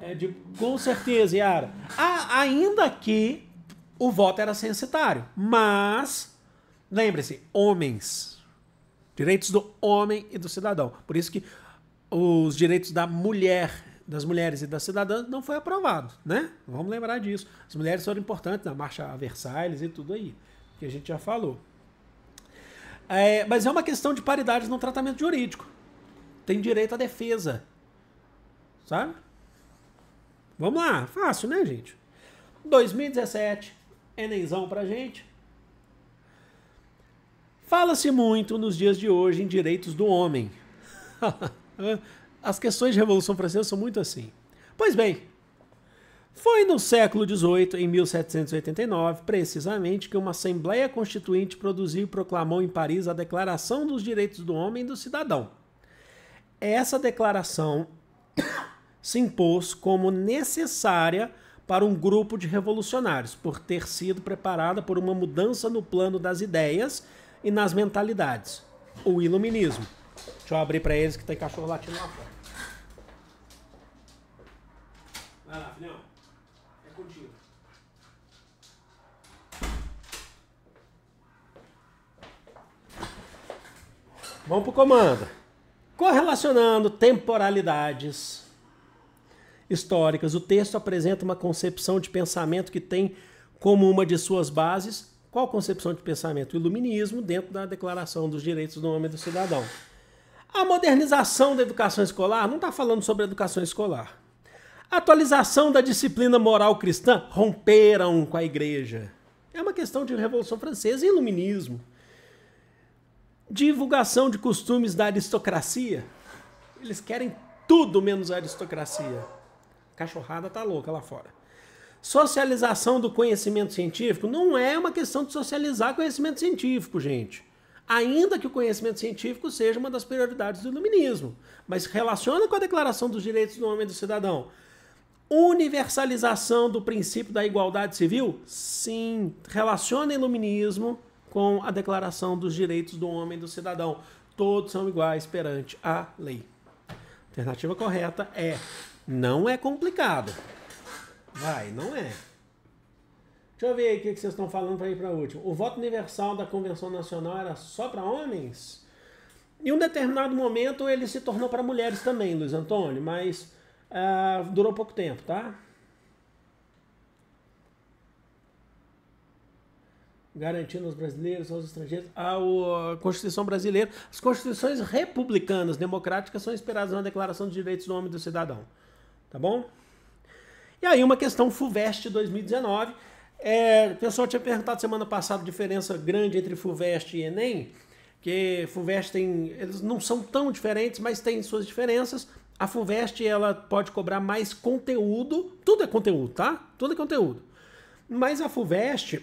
é, de. Com certeza, Yara. A, ainda que o voto era censitário, mas lembre-se, homens. Direitos do homem e do cidadão. Por isso que os direitos da mulher, das mulheres e das cidadãs não foi aprovado, né? Vamos lembrar disso. As mulheres foram importantes na marcha a e tudo aí, que a gente já falou. É, mas é uma questão de paridade no tratamento jurídico. Tem direito à defesa. Sabe? Vamos lá, fácil, né, gente? 2017, Enemzão pra gente. Fala-se muito nos dias de hoje em direitos do homem. As questões de Revolução Francesa são muito assim. Pois bem, foi no século XVIII, em 1789, precisamente, que uma Assembleia Constituinte produziu e proclamou em Paris a Declaração dos Direitos do Homem e do Cidadão. Essa declaração se impôs como necessária para um grupo de revolucionários, por ter sido preparada por uma mudança no plano das ideias e nas mentalidades, o iluminismo. Deixa eu abrir para eles que tem cachorro latindo lá fora. Vai lá, filhão. Vamos para o comando. Correlacionando temporalidades históricas, o texto apresenta uma concepção de pensamento que tem como uma de suas bases qual concepção de pensamento? O iluminismo dentro da Declaração dos Direitos do Homem e do Cidadão. A modernização da educação escolar não está falando sobre educação escolar. atualização da disciplina moral cristã romperam com a igreja. É uma questão de Revolução Francesa e Iluminismo. Divulgação de costumes da aristocracia. Eles querem tudo menos a aristocracia. A cachorrada tá louca lá fora. Socialização do conhecimento científico não é uma questão de socializar conhecimento científico, gente. Ainda que o conhecimento científico seja uma das prioridades do iluminismo, mas relaciona com a Declaração dos Direitos do Homem e do Cidadão. Universalização do princípio da igualdade civil? Sim. Relaciona iluminismo com a Declaração dos Direitos do Homem e do Cidadão. Todos são iguais perante a lei. alternativa correta é não é complicado. Vai, não é. Deixa eu ver aí o que vocês estão falando para ir para último. O voto universal da Convenção Nacional era só para homens? Em um determinado momento ele se tornou para mulheres também, Luiz Antônio, mas uh, durou pouco tempo, tá? garantindo aos brasileiros, aos estrangeiros, a uh, Constituição brasileira. As constituições republicanas democráticas são inspiradas na Declaração dos Direitos do Homem e do Cidadão. Tá bom? E aí, uma questão FUVEST 2019. É, o pessoal tinha perguntado semana passada a diferença grande entre FUVEST e Enem, que FUVEST tem. Eles não são tão diferentes, mas tem suas diferenças. A FUVEST ela pode cobrar mais conteúdo. Tudo é conteúdo, tá? Tudo é conteúdo. Mas a FUVEST,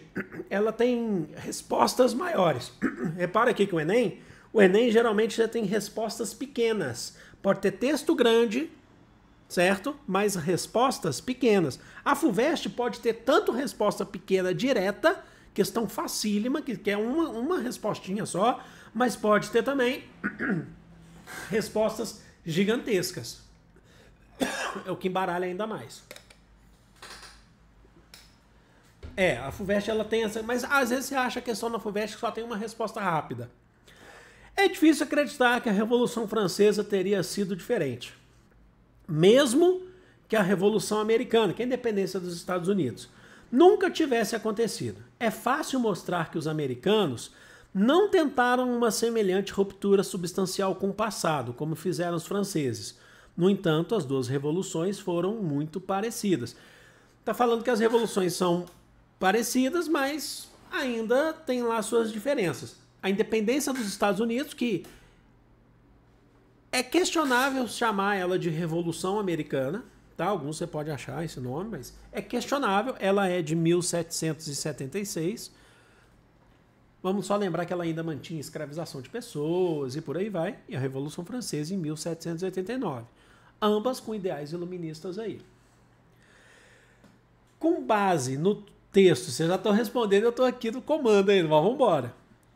ela tem respostas maiores. Repara aqui que o Enem, o Enem geralmente já tem respostas pequenas. Pode ter texto grande, certo? Mas respostas pequenas. A FUVEST pode ter tanto resposta pequena direta, questão facílima, que quer é uma, uma respostinha só, mas pode ter também respostas gigantescas. É o que embaralha ainda mais. É, a FUVEST ela tem essa. Mas às vezes você acha que é só na FUVEST que só tem uma resposta rápida. É difícil acreditar que a Revolução Francesa teria sido diferente. Mesmo que a Revolução Americana, que é a independência dos Estados Unidos, nunca tivesse acontecido. É fácil mostrar que os americanos não tentaram uma semelhante ruptura substancial com o passado, como fizeram os franceses. No entanto, as duas revoluções foram muito parecidas. Está falando que as revoluções são parecidas, mas ainda tem lá suas diferenças. A independência dos Estados Unidos, que é questionável chamar ela de Revolução Americana, tá? Alguns você pode achar esse nome, mas é questionável. Ela é de 1776. Vamos só lembrar que ela ainda mantinha escravização de pessoas e por aí vai, e a Revolução Francesa em 1789. Ambas com ideais iluministas aí. Com base no texto, vocês já estão respondendo, eu estou aqui no comando ainda, mas vamos embora.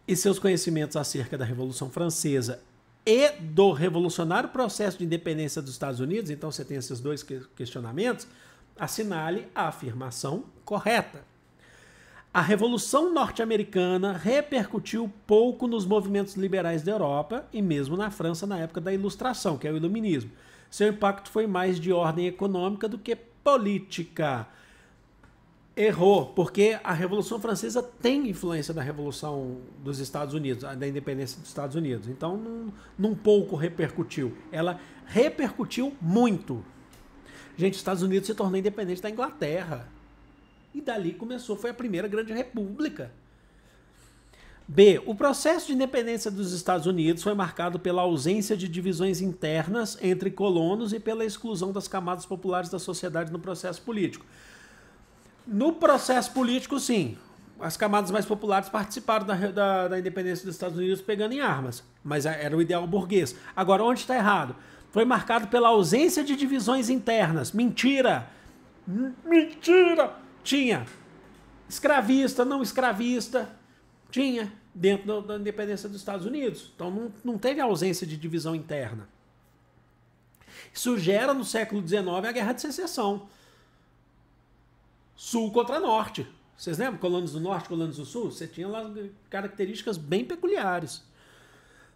E seus conhecimentos acerca da Revolução Francesa e do revolucionário processo de independência dos Estados Unidos, então você tem esses dois questionamentos, assinale a afirmação correta. A Revolução Norte-Americana repercutiu pouco nos movimentos liberais da Europa e mesmo na França na época da Ilustração, que é o Iluminismo. Seu impacto foi mais de ordem econômica do que política errou, porque a Revolução Francesa tem influência da Revolução dos Estados Unidos, da independência dos Estados Unidos. Então, num, num pouco repercutiu. Ela repercutiu muito. Gente, os Estados Unidos se tornou independente da Inglaterra. E dali começou, foi a primeira grande república. B. O processo de independência dos Estados Unidos foi marcado pela ausência de divisões internas entre colonos e pela exclusão das camadas populares da sociedade no processo político. No processo político, sim. As camadas mais populares participaram da, da, da independência dos Estados Unidos pegando em armas, mas era o ideal burguês. Agora, onde está errado? Foi marcado pela ausência de divisões internas. Mentira! Mentira! Tinha escravista, não escravista, tinha dentro da, independência dos Estados Unidos. Então não, não teve ausência de divisão interna. Isso gera no século XIX a Guerra de Secessão. Sul contra Norte. Vocês lembram? Colônias do Norte, colônias do Sul? Você tinha lá características bem peculiares.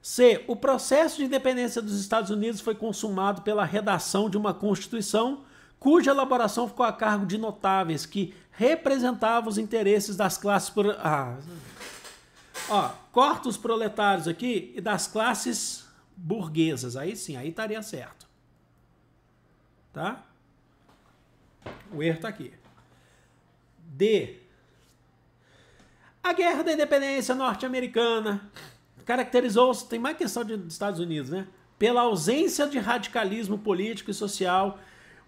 C. O processo de independência dos Estados Unidos foi consumado pela redação de uma Constituição cuja elaboração ficou a cargo de notáveis que representavam os interesses das classes. Pro... Ah. Ó, corta os proletários aqui e das classes burguesas. Aí sim, aí estaria certo. Tá? O erro está aqui. D. A Guerra da Independência Norte-Americana caracterizou-se, tem mais questão de, dos Estados Unidos, né? Pela ausência de radicalismo político e social,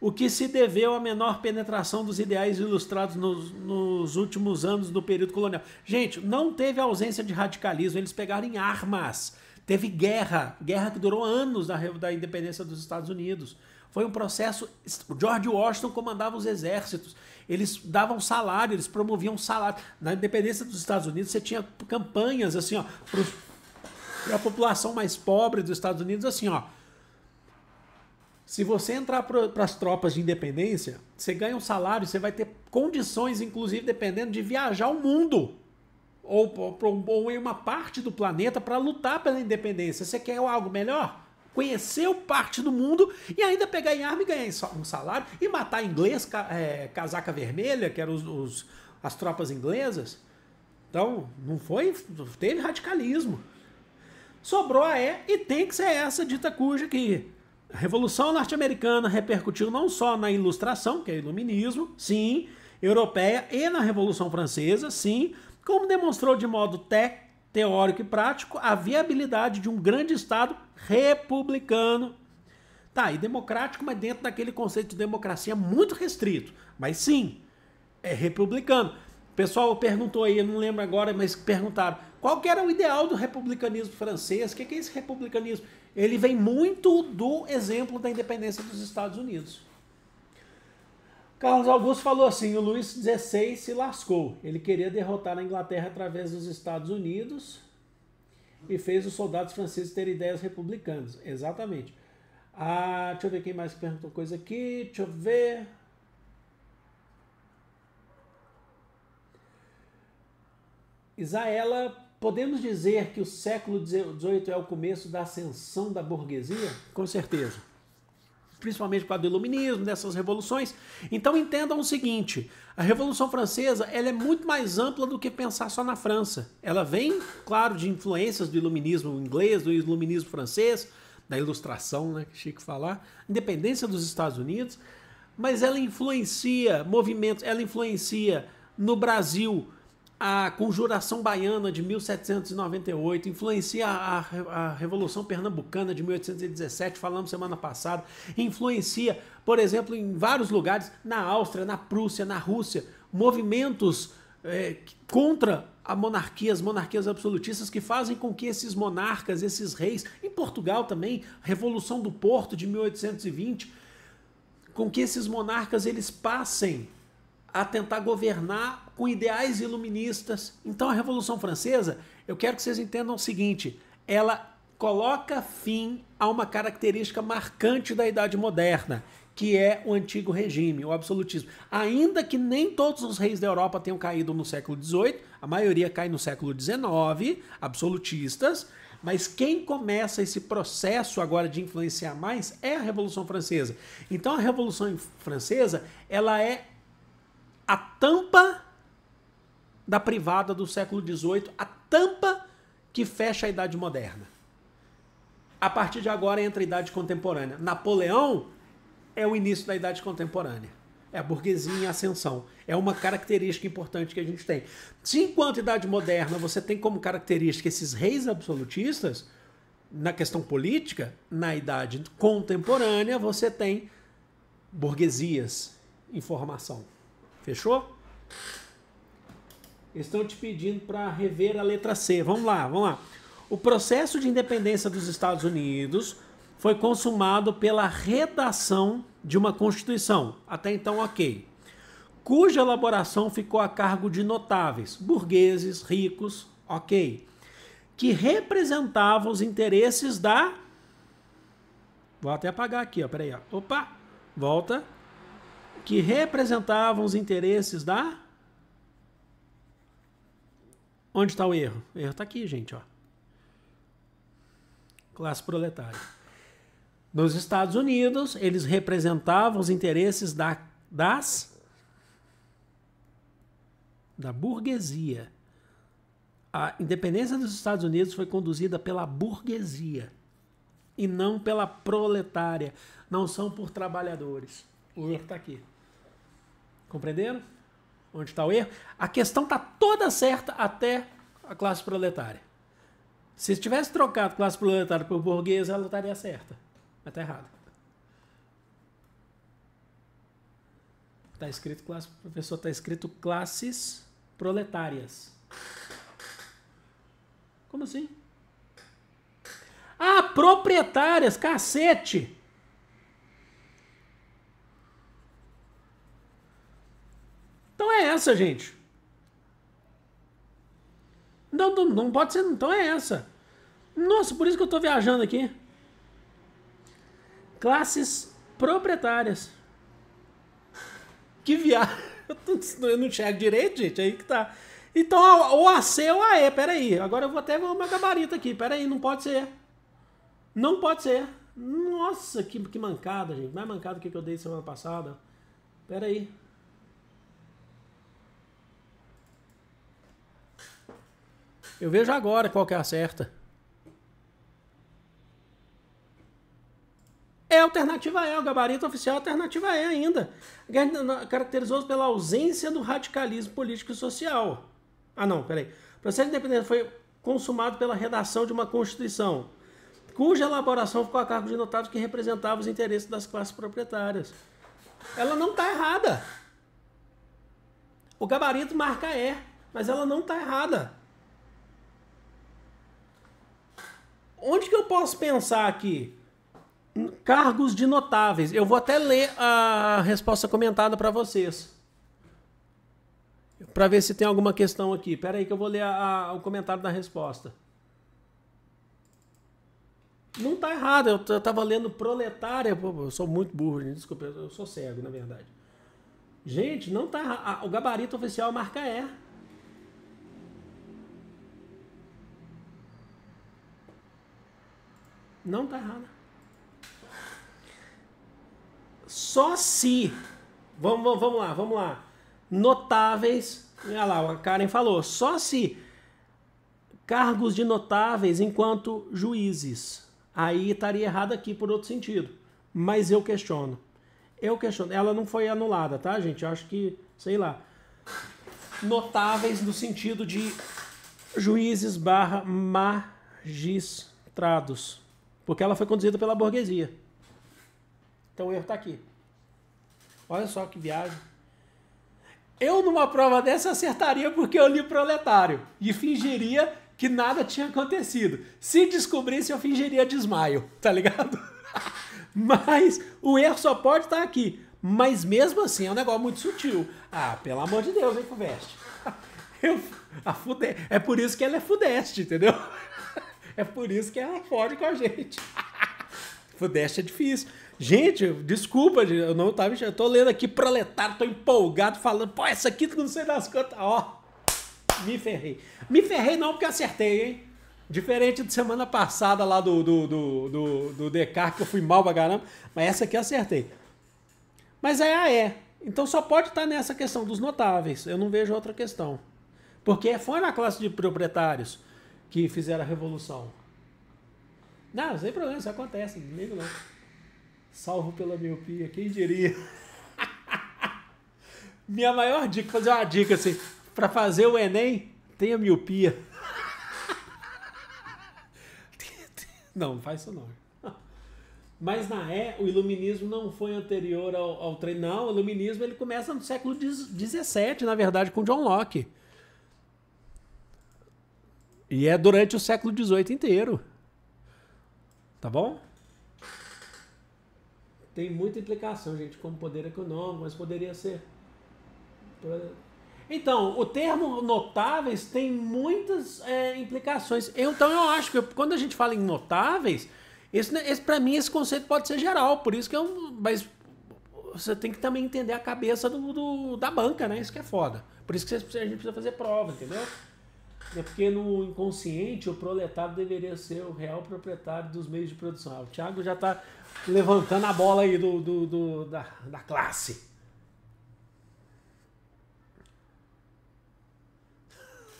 o que se deveu à menor penetração dos ideais ilustrados nos, nos, últimos anos do período colonial. Gente, não teve ausência de radicalismo, eles pegaram em armas. Teve guerra, guerra que durou anos da, da independência dos Estados Unidos. Foi um processo. George Washington comandava os exércitos eles davam salário, eles promoviam salário. Na independência dos Estados Unidos, você tinha campanhas assim, ó, para a população mais pobre dos Estados Unidos, assim, ó. Se você entrar para as tropas de independência, você ganha um salário, você vai ter condições, inclusive, dependendo, de viajar o mundo. Ou, ou, ou em uma parte do planeta para lutar pela independência. Você quer algo melhor? conheceu parte do mundo e ainda pegar em arma e ganhar um salário e matar inglês, é, casaca vermelha, que eram os, os, as tropas inglesas. Então, não foi. Teve radicalismo. Sobrou a E e tem que ser essa dita cuja que a Revolução Norte-Americana repercutiu não só na Ilustração, que é Iluminismo, sim, europeia e na Revolução Francesa, sim, como demonstrou de modo técnico teórico e prático a viabilidade de um grande Estado republicano. Tá, e democrático, mas dentro daquele conceito de democracia muito restrito. Mas sim, é republicano. O pessoal perguntou aí, eu não lembro agora, mas perguntaram qual que era o ideal do republicanismo francês, o que, que é esse republicanismo? Ele vem muito do exemplo da independência dos Estados Unidos. Carlos Augusto falou assim: o Luiz XVI se lascou. Ele queria derrotar a Inglaterra através dos Estados Unidos e fez os soldados franceses terem ideias republicanas. Exatamente. Ah, deixa eu ver quem mais perguntou coisa aqui. Deixa eu ver. Isaela, podemos dizer que o século XVIII é o começo da ascensão da burguesia? Com certeza principalmente por causa do iluminismo, dessas revoluções. Então entendam o seguinte, a Revolução Francesa ela é muito mais ampla do que pensar só na França. Ela vem, claro, de influências do iluminismo inglês, do iluminismo francês, da ilustração, né, que chique falar, independência dos Estados Unidos, mas ela influencia movimentos, ela influencia no Brasil a Conjuração Baiana de 1798, influencia a, a, Revolução Pernambucana de 1817, falamos semana passada, influencia, por exemplo, em vários lugares, na Áustria, na Prússia, na Rússia, movimentos é, contra a monarquia, as monarquias absolutistas que fazem com que esses monarcas, esses reis, em Portugal também, Revolução do Porto de 1820, com que esses monarcas eles passem a tentar governar com ideais iluministas. Então a Revolução Francesa, eu quero que vocês entendam o seguinte, ela coloca fim a uma característica marcante da Idade Moderna, que é o antigo regime, o absolutismo. Ainda que nem todos os reis da Europa tenham caído no século XVIII, a maioria cai no século XIX, absolutistas, mas quem começa esse processo agora de influenciar mais é a Revolução Francesa. Então a Revolução Francesa, ela é a tampa da privada do século XVIII, a tampa que fecha a Idade Moderna. A partir de agora entra a Idade Contemporânea. Napoleão é o início da Idade Contemporânea. É a burguesia em ascensão. É uma característica importante que a gente tem. Se enquanto Idade Moderna você tem como característica esses reis absolutistas, na questão política, na Idade Contemporânea você tem burguesias em formação. Fechou? Estão te pedindo para rever a letra C. Vamos lá, vamos lá. O processo de independência dos Estados Unidos foi consumado pela redação de uma Constituição. Até então, ok. Cuja elaboração ficou a cargo de notáveis, burgueses, ricos, ok. Que representavam os interesses da. Vou até apagar aqui, ó. Peraí, ó. Opa! Volta que representavam os interesses da. Onde está o erro? O erro está aqui, gente. Ó. Classe proletária. Nos Estados Unidos, eles representavam os interesses da, das. da burguesia. A independência dos Estados Unidos foi conduzida pela burguesia e não pela proletária. Não são por trabalhadores. O erro está aqui. Compreenderam? Onde está o erro? A questão está toda certa até a classe proletária. Se tivesse trocado classe proletária por burguesa, ela estaria certa. Mas está errado. Está escrito classe, professor, está escrito classes proletárias. Como assim? Ah, proprietárias, cacete! essa, gente. Não, não, não pode ser. Então é essa. Nossa, por isso que eu estou viajando aqui. Classes proprietárias. Que viagem. Eu não enxergo direito, gente. Aí que tá. Então, ou a C ou a E, peraí. Agora eu vou até ver o meu gabarito aqui, peraí, não pode ser. Não pode ser. Nossa, que, que mancada, gente. Mais mancada do que eu dei semana passada. Peraí. Eu vejo agora qual que é a certa. É alternativa é, o gabarito oficial é alternativa é ainda. Caracterizou-se pela ausência do radicalismo político e social. Ah, não, peraí. O processo de independência foi consumado pela redação de uma Constituição, cuja elaboração ficou a cargo de notáveis que representavam os interesses das classes proprietárias. Ela não está errada. O gabarito marca é, mas ela não está errada. onde que eu posso pensar aqui? Cargos de notáveis. Eu vou até ler a resposta comentada para vocês. Para ver se tem alguma questão aqui. Espera aí que eu vou ler a, a, o comentário da resposta. Não tá errado, eu estava lendo proletária, pô, eu sou muito burro, gente, desculpa, eu sou cego, na verdade. Gente, não tá errado. O gabarito oficial marca é. Não tá errada. Só se. Vamos, vamos, vamos lá, vamos lá. Notáveis. Olha lá, a Karen falou. Só se cargos de notáveis enquanto juízes. Aí estaria errado aqui por outro sentido. Mas eu questiono. Eu questiono. Ela não foi anulada, tá, gente? Eu acho que, sei lá. Notáveis no sentido de juízes barra magistrados. Porque ela foi conduzida pela burguesia. Então o erro está aqui. Olha só que viagem. Eu, numa prova dessa, acertaria porque eu li proletário e fingiria que nada tinha acontecido. Se descobrisse, eu fingiria desmaio, tá ligado? Mas o erro só pode estar tá aqui. Mas mesmo assim é um negócio muito sutil. Ah, pelo amor de Deus, hein, Fuveste? Eu, a É por isso que ela é Fudeste, entendeu? É por isso que ela fode com a gente. Fudeste é difícil. Gente, desculpa, eu não tava. Eu tô lendo aqui proletário, tô empolgado, falando, pô, essa aqui não sei das quantas. Ó, me ferrei. Me ferrei não porque acertei, hein? Diferente de semana passada lá do, do, do, do, do Descartes, que eu fui mal pra caramba, mas essa aqui eu acertei. Mas é a é. Então só pode estar tá nessa questão dos notáveis. Eu não vejo outra questão. Porque foi na classe de proprietários que fizeram a revolução. Não, sem problema, isso acontece, ligo não. Salvo pela miopia, quem diria? Minha maior dica, fazer uma dica assim, para fazer o Enem, tenha miopia. Não, não faz isso não. Mas na é, o iluminismo não foi anterior ao, ao treino. Não, o iluminismo ele começa no século XVII, na verdade, com John Locke. E é durante o século XVIII inteiro. Tá bom? Tem muita implicação, gente, como poder econômico, mas poderia ser. Então, o termo notáveis tem muitas é, implicações. então, eu acho que quando a gente fala em notáveis, esse, esse para mim esse conceito pode ser geral, por isso que eu. Mas você tem que também entender a cabeça do, do da banca, né? Isso que é foda. Por isso que a gente precisa fazer prova, entendeu? É porque no inconsciente o proletário deveria ser o real proprietário dos meios de produção. Ah, o Thiago já está levantando a bola aí do, do, do da, da classe.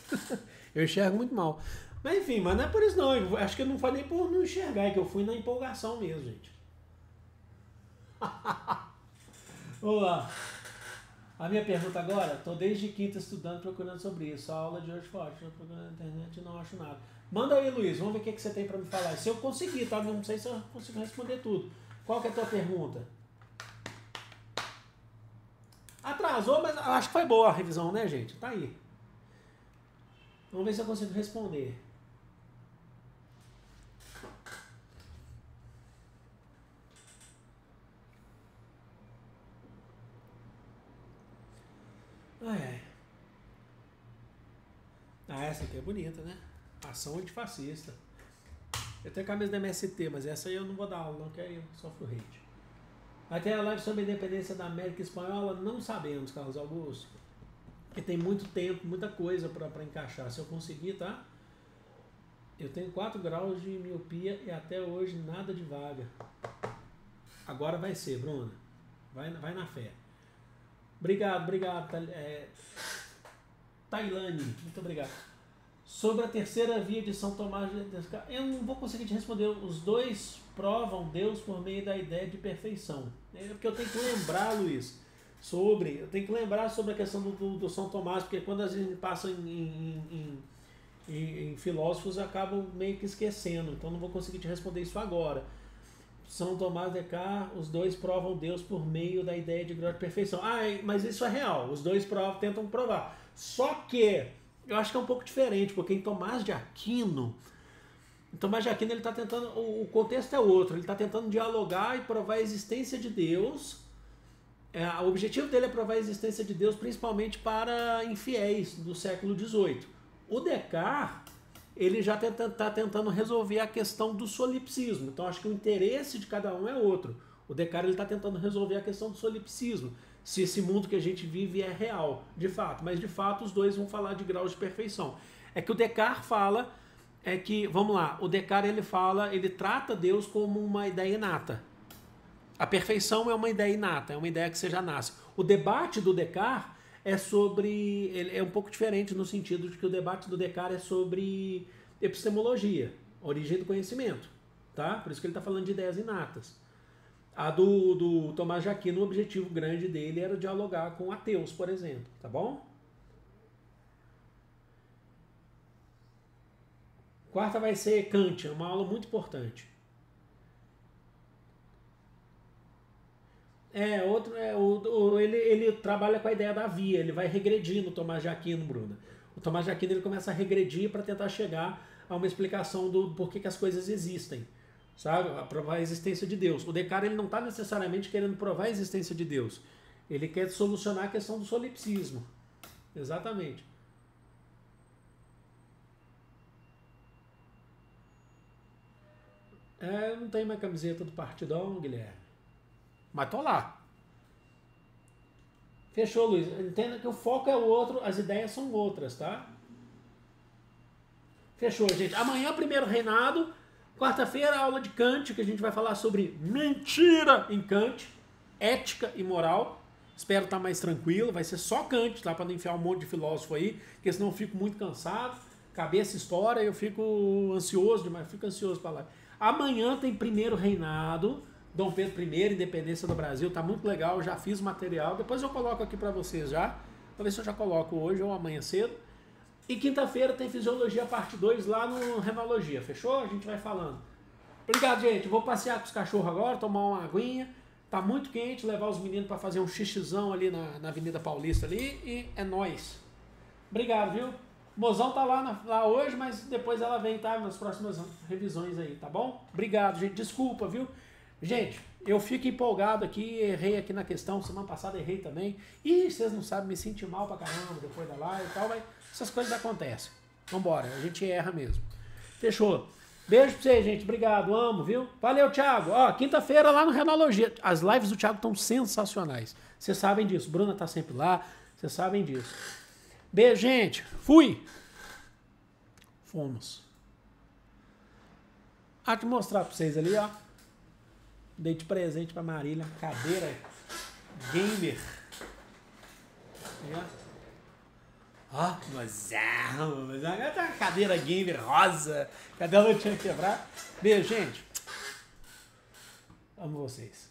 eu enxergo muito mal. Mas enfim, mas não é por isso não. Eu acho que eu não falei por não enxergar, é que eu fui na empolgação mesmo, gente. Vamos lá. A minha pergunta agora, estou desde quinta estudando, procurando sobre isso. A aula de hoje forte, estou procurando na internet e não acho nada. Manda aí, Luiz, vamos ver o que, é que você tem para me falar. Se eu conseguir, tá? Não sei se eu consigo responder tudo. Qual que é a tua pergunta? Atrasou, mas acho que foi boa a revisão, né, gente? Tá aí. Vamos ver se eu consigo responder. Ah, é. Ah, essa aqui é bonita, né? Ação antifascista. Eu tenho a camisa da MST, mas essa aí eu não vou dar aula, não, que aí eu sofro hate. Vai ter a live sobre a independência da América Espanhola? Não sabemos, Carlos Augusto. Porque tem muito tempo, muita coisa para encaixar. Se eu conseguir, tá? Eu tenho 4 graus de miopia e até hoje nada de vaga. Agora vai ser, Bruna. Vai, vai na fé. Obrigado, obrigado, é, Tailane. Muito obrigado. Sobre a terceira via de São Tomás de Descartes, eu não vou conseguir te responder. Os dois provam Deus por meio da ideia de perfeição. É porque eu tenho que lembrar, Luiz, sobre. Eu tenho que lembrar sobre a questão do, do, do São Tomás, porque quando a gente passa em, em, em, em, filósofos, acabam meio que esquecendo. Então não vou conseguir te responder isso agora. São Tomás de Cá, os dois provam Deus por meio da ideia de glória e perfeição. Ah, é, mas isso é real. Os dois provam, tentam provar. Só que eu acho que é um pouco diferente, porque em Tomás de Aquino, Tomás de Aquino ele está tentando, o contexto é outro. Ele está tentando dialogar e provar a existência de Deus. É, o objetivo dele é provar a existência de Deus, principalmente para infiéis do século XVIII. O Descartes ele já está tentando resolver a questão do solipsismo. Então acho que o interesse de cada um é outro. O Descartes está tentando resolver a questão do solipsismo, se esse mundo que a gente vive é real, de fato. Mas de fato os dois vão falar de graus de perfeição. É que o Descartes fala é que, vamos lá, o Descartes ele fala, ele trata Deus como uma ideia inata. A perfeição é uma ideia inata, é uma ideia que você já nasce. O debate do Descartes é sobre. Ele é um pouco diferente no sentido de que o debate do Descartes é sobre epistemologia, origem do conhecimento. Tá? Por isso que ele está falando de ideias inatas. A do, do Tomás Jaquino, o objetivo grande dele era dialogar com ateus, por exemplo, tá bom? Quarta vai ser Kant, uma aula muito importante. É, outro é o, ele, ele trabalha com a ideia da via, ele vai regredindo o Tomás de Aquino, Bruna. O Tomás de Aquino ele começa a regredir para tentar chegar a uma explicação do porquê que as coisas existem, sabe? A provar a existência de Deus. O Descartes ele não está necessariamente querendo provar a existência de Deus. Ele quer solucionar a questão do solipsismo. Exatamente. É, não tem mais camiseta do partidão, Guilherme. Mas tô lá. Fechou, Luiz. Entenda que o foco é outro, as ideias são outras, tá? Fechou, gente. Amanhã, primeiro reinado. Quarta-feira, aula de Kant, que a gente vai falar sobre mentira em Kant, ética e moral. Espero estar tá mais tranquilo. Vai ser só Kant, tá? Para não enfiar um monte de filósofo aí, porque senão eu fico muito cansado. Cabeça história, eu fico ansioso demais, fico ansioso para lá. Amanhã tem primeiro reinado. Dom Pedro I, Independência do Brasil, tá muito legal, já fiz o material. Depois eu coloco aqui para vocês já. pra ver se eu já coloco hoje ou amanhã cedo. E quinta-feira tem Fisiologia Parte 2 lá no Renologia, fechou? A gente vai falando. Obrigado, gente. Vou passear com os cachorros agora, tomar uma aguinha. Tá muito quente, levar os meninos para fazer um xixizão ali na, na Avenida Paulista ali e é nós. Obrigado, viu? mozão tá lá, na, lá hoje, mas depois ela vem, tá? Nas próximas revisões aí, tá bom? Obrigado, gente. Desculpa, viu? Gente, eu fico empolgado aqui, errei aqui na questão, semana passada errei também. E vocês não sabem, me senti mal pra caramba depois da live e tal, mas essas coisas acontecem. Vambora, a gente erra mesmo. Fechou. Beijo pra vocês, gente. Obrigado, amo, viu? Valeu, Thiago. Ó, quinta-feira lá no Renalogia. As lives do Thiago estão sensacionais. Vocês sabem disso. Bruna tá sempre lá. Vocês sabem disso. Beijo, gente. Fui. Fomos. Ah, te mostrar pra vocês ali, ó. Dei de presente para Marília uma cadeira gamer. É. Ó, oh, mas é uma cadeira gamer rosa. Cadê ela tinha que quebrar? Beijo, gente. Amo vocês.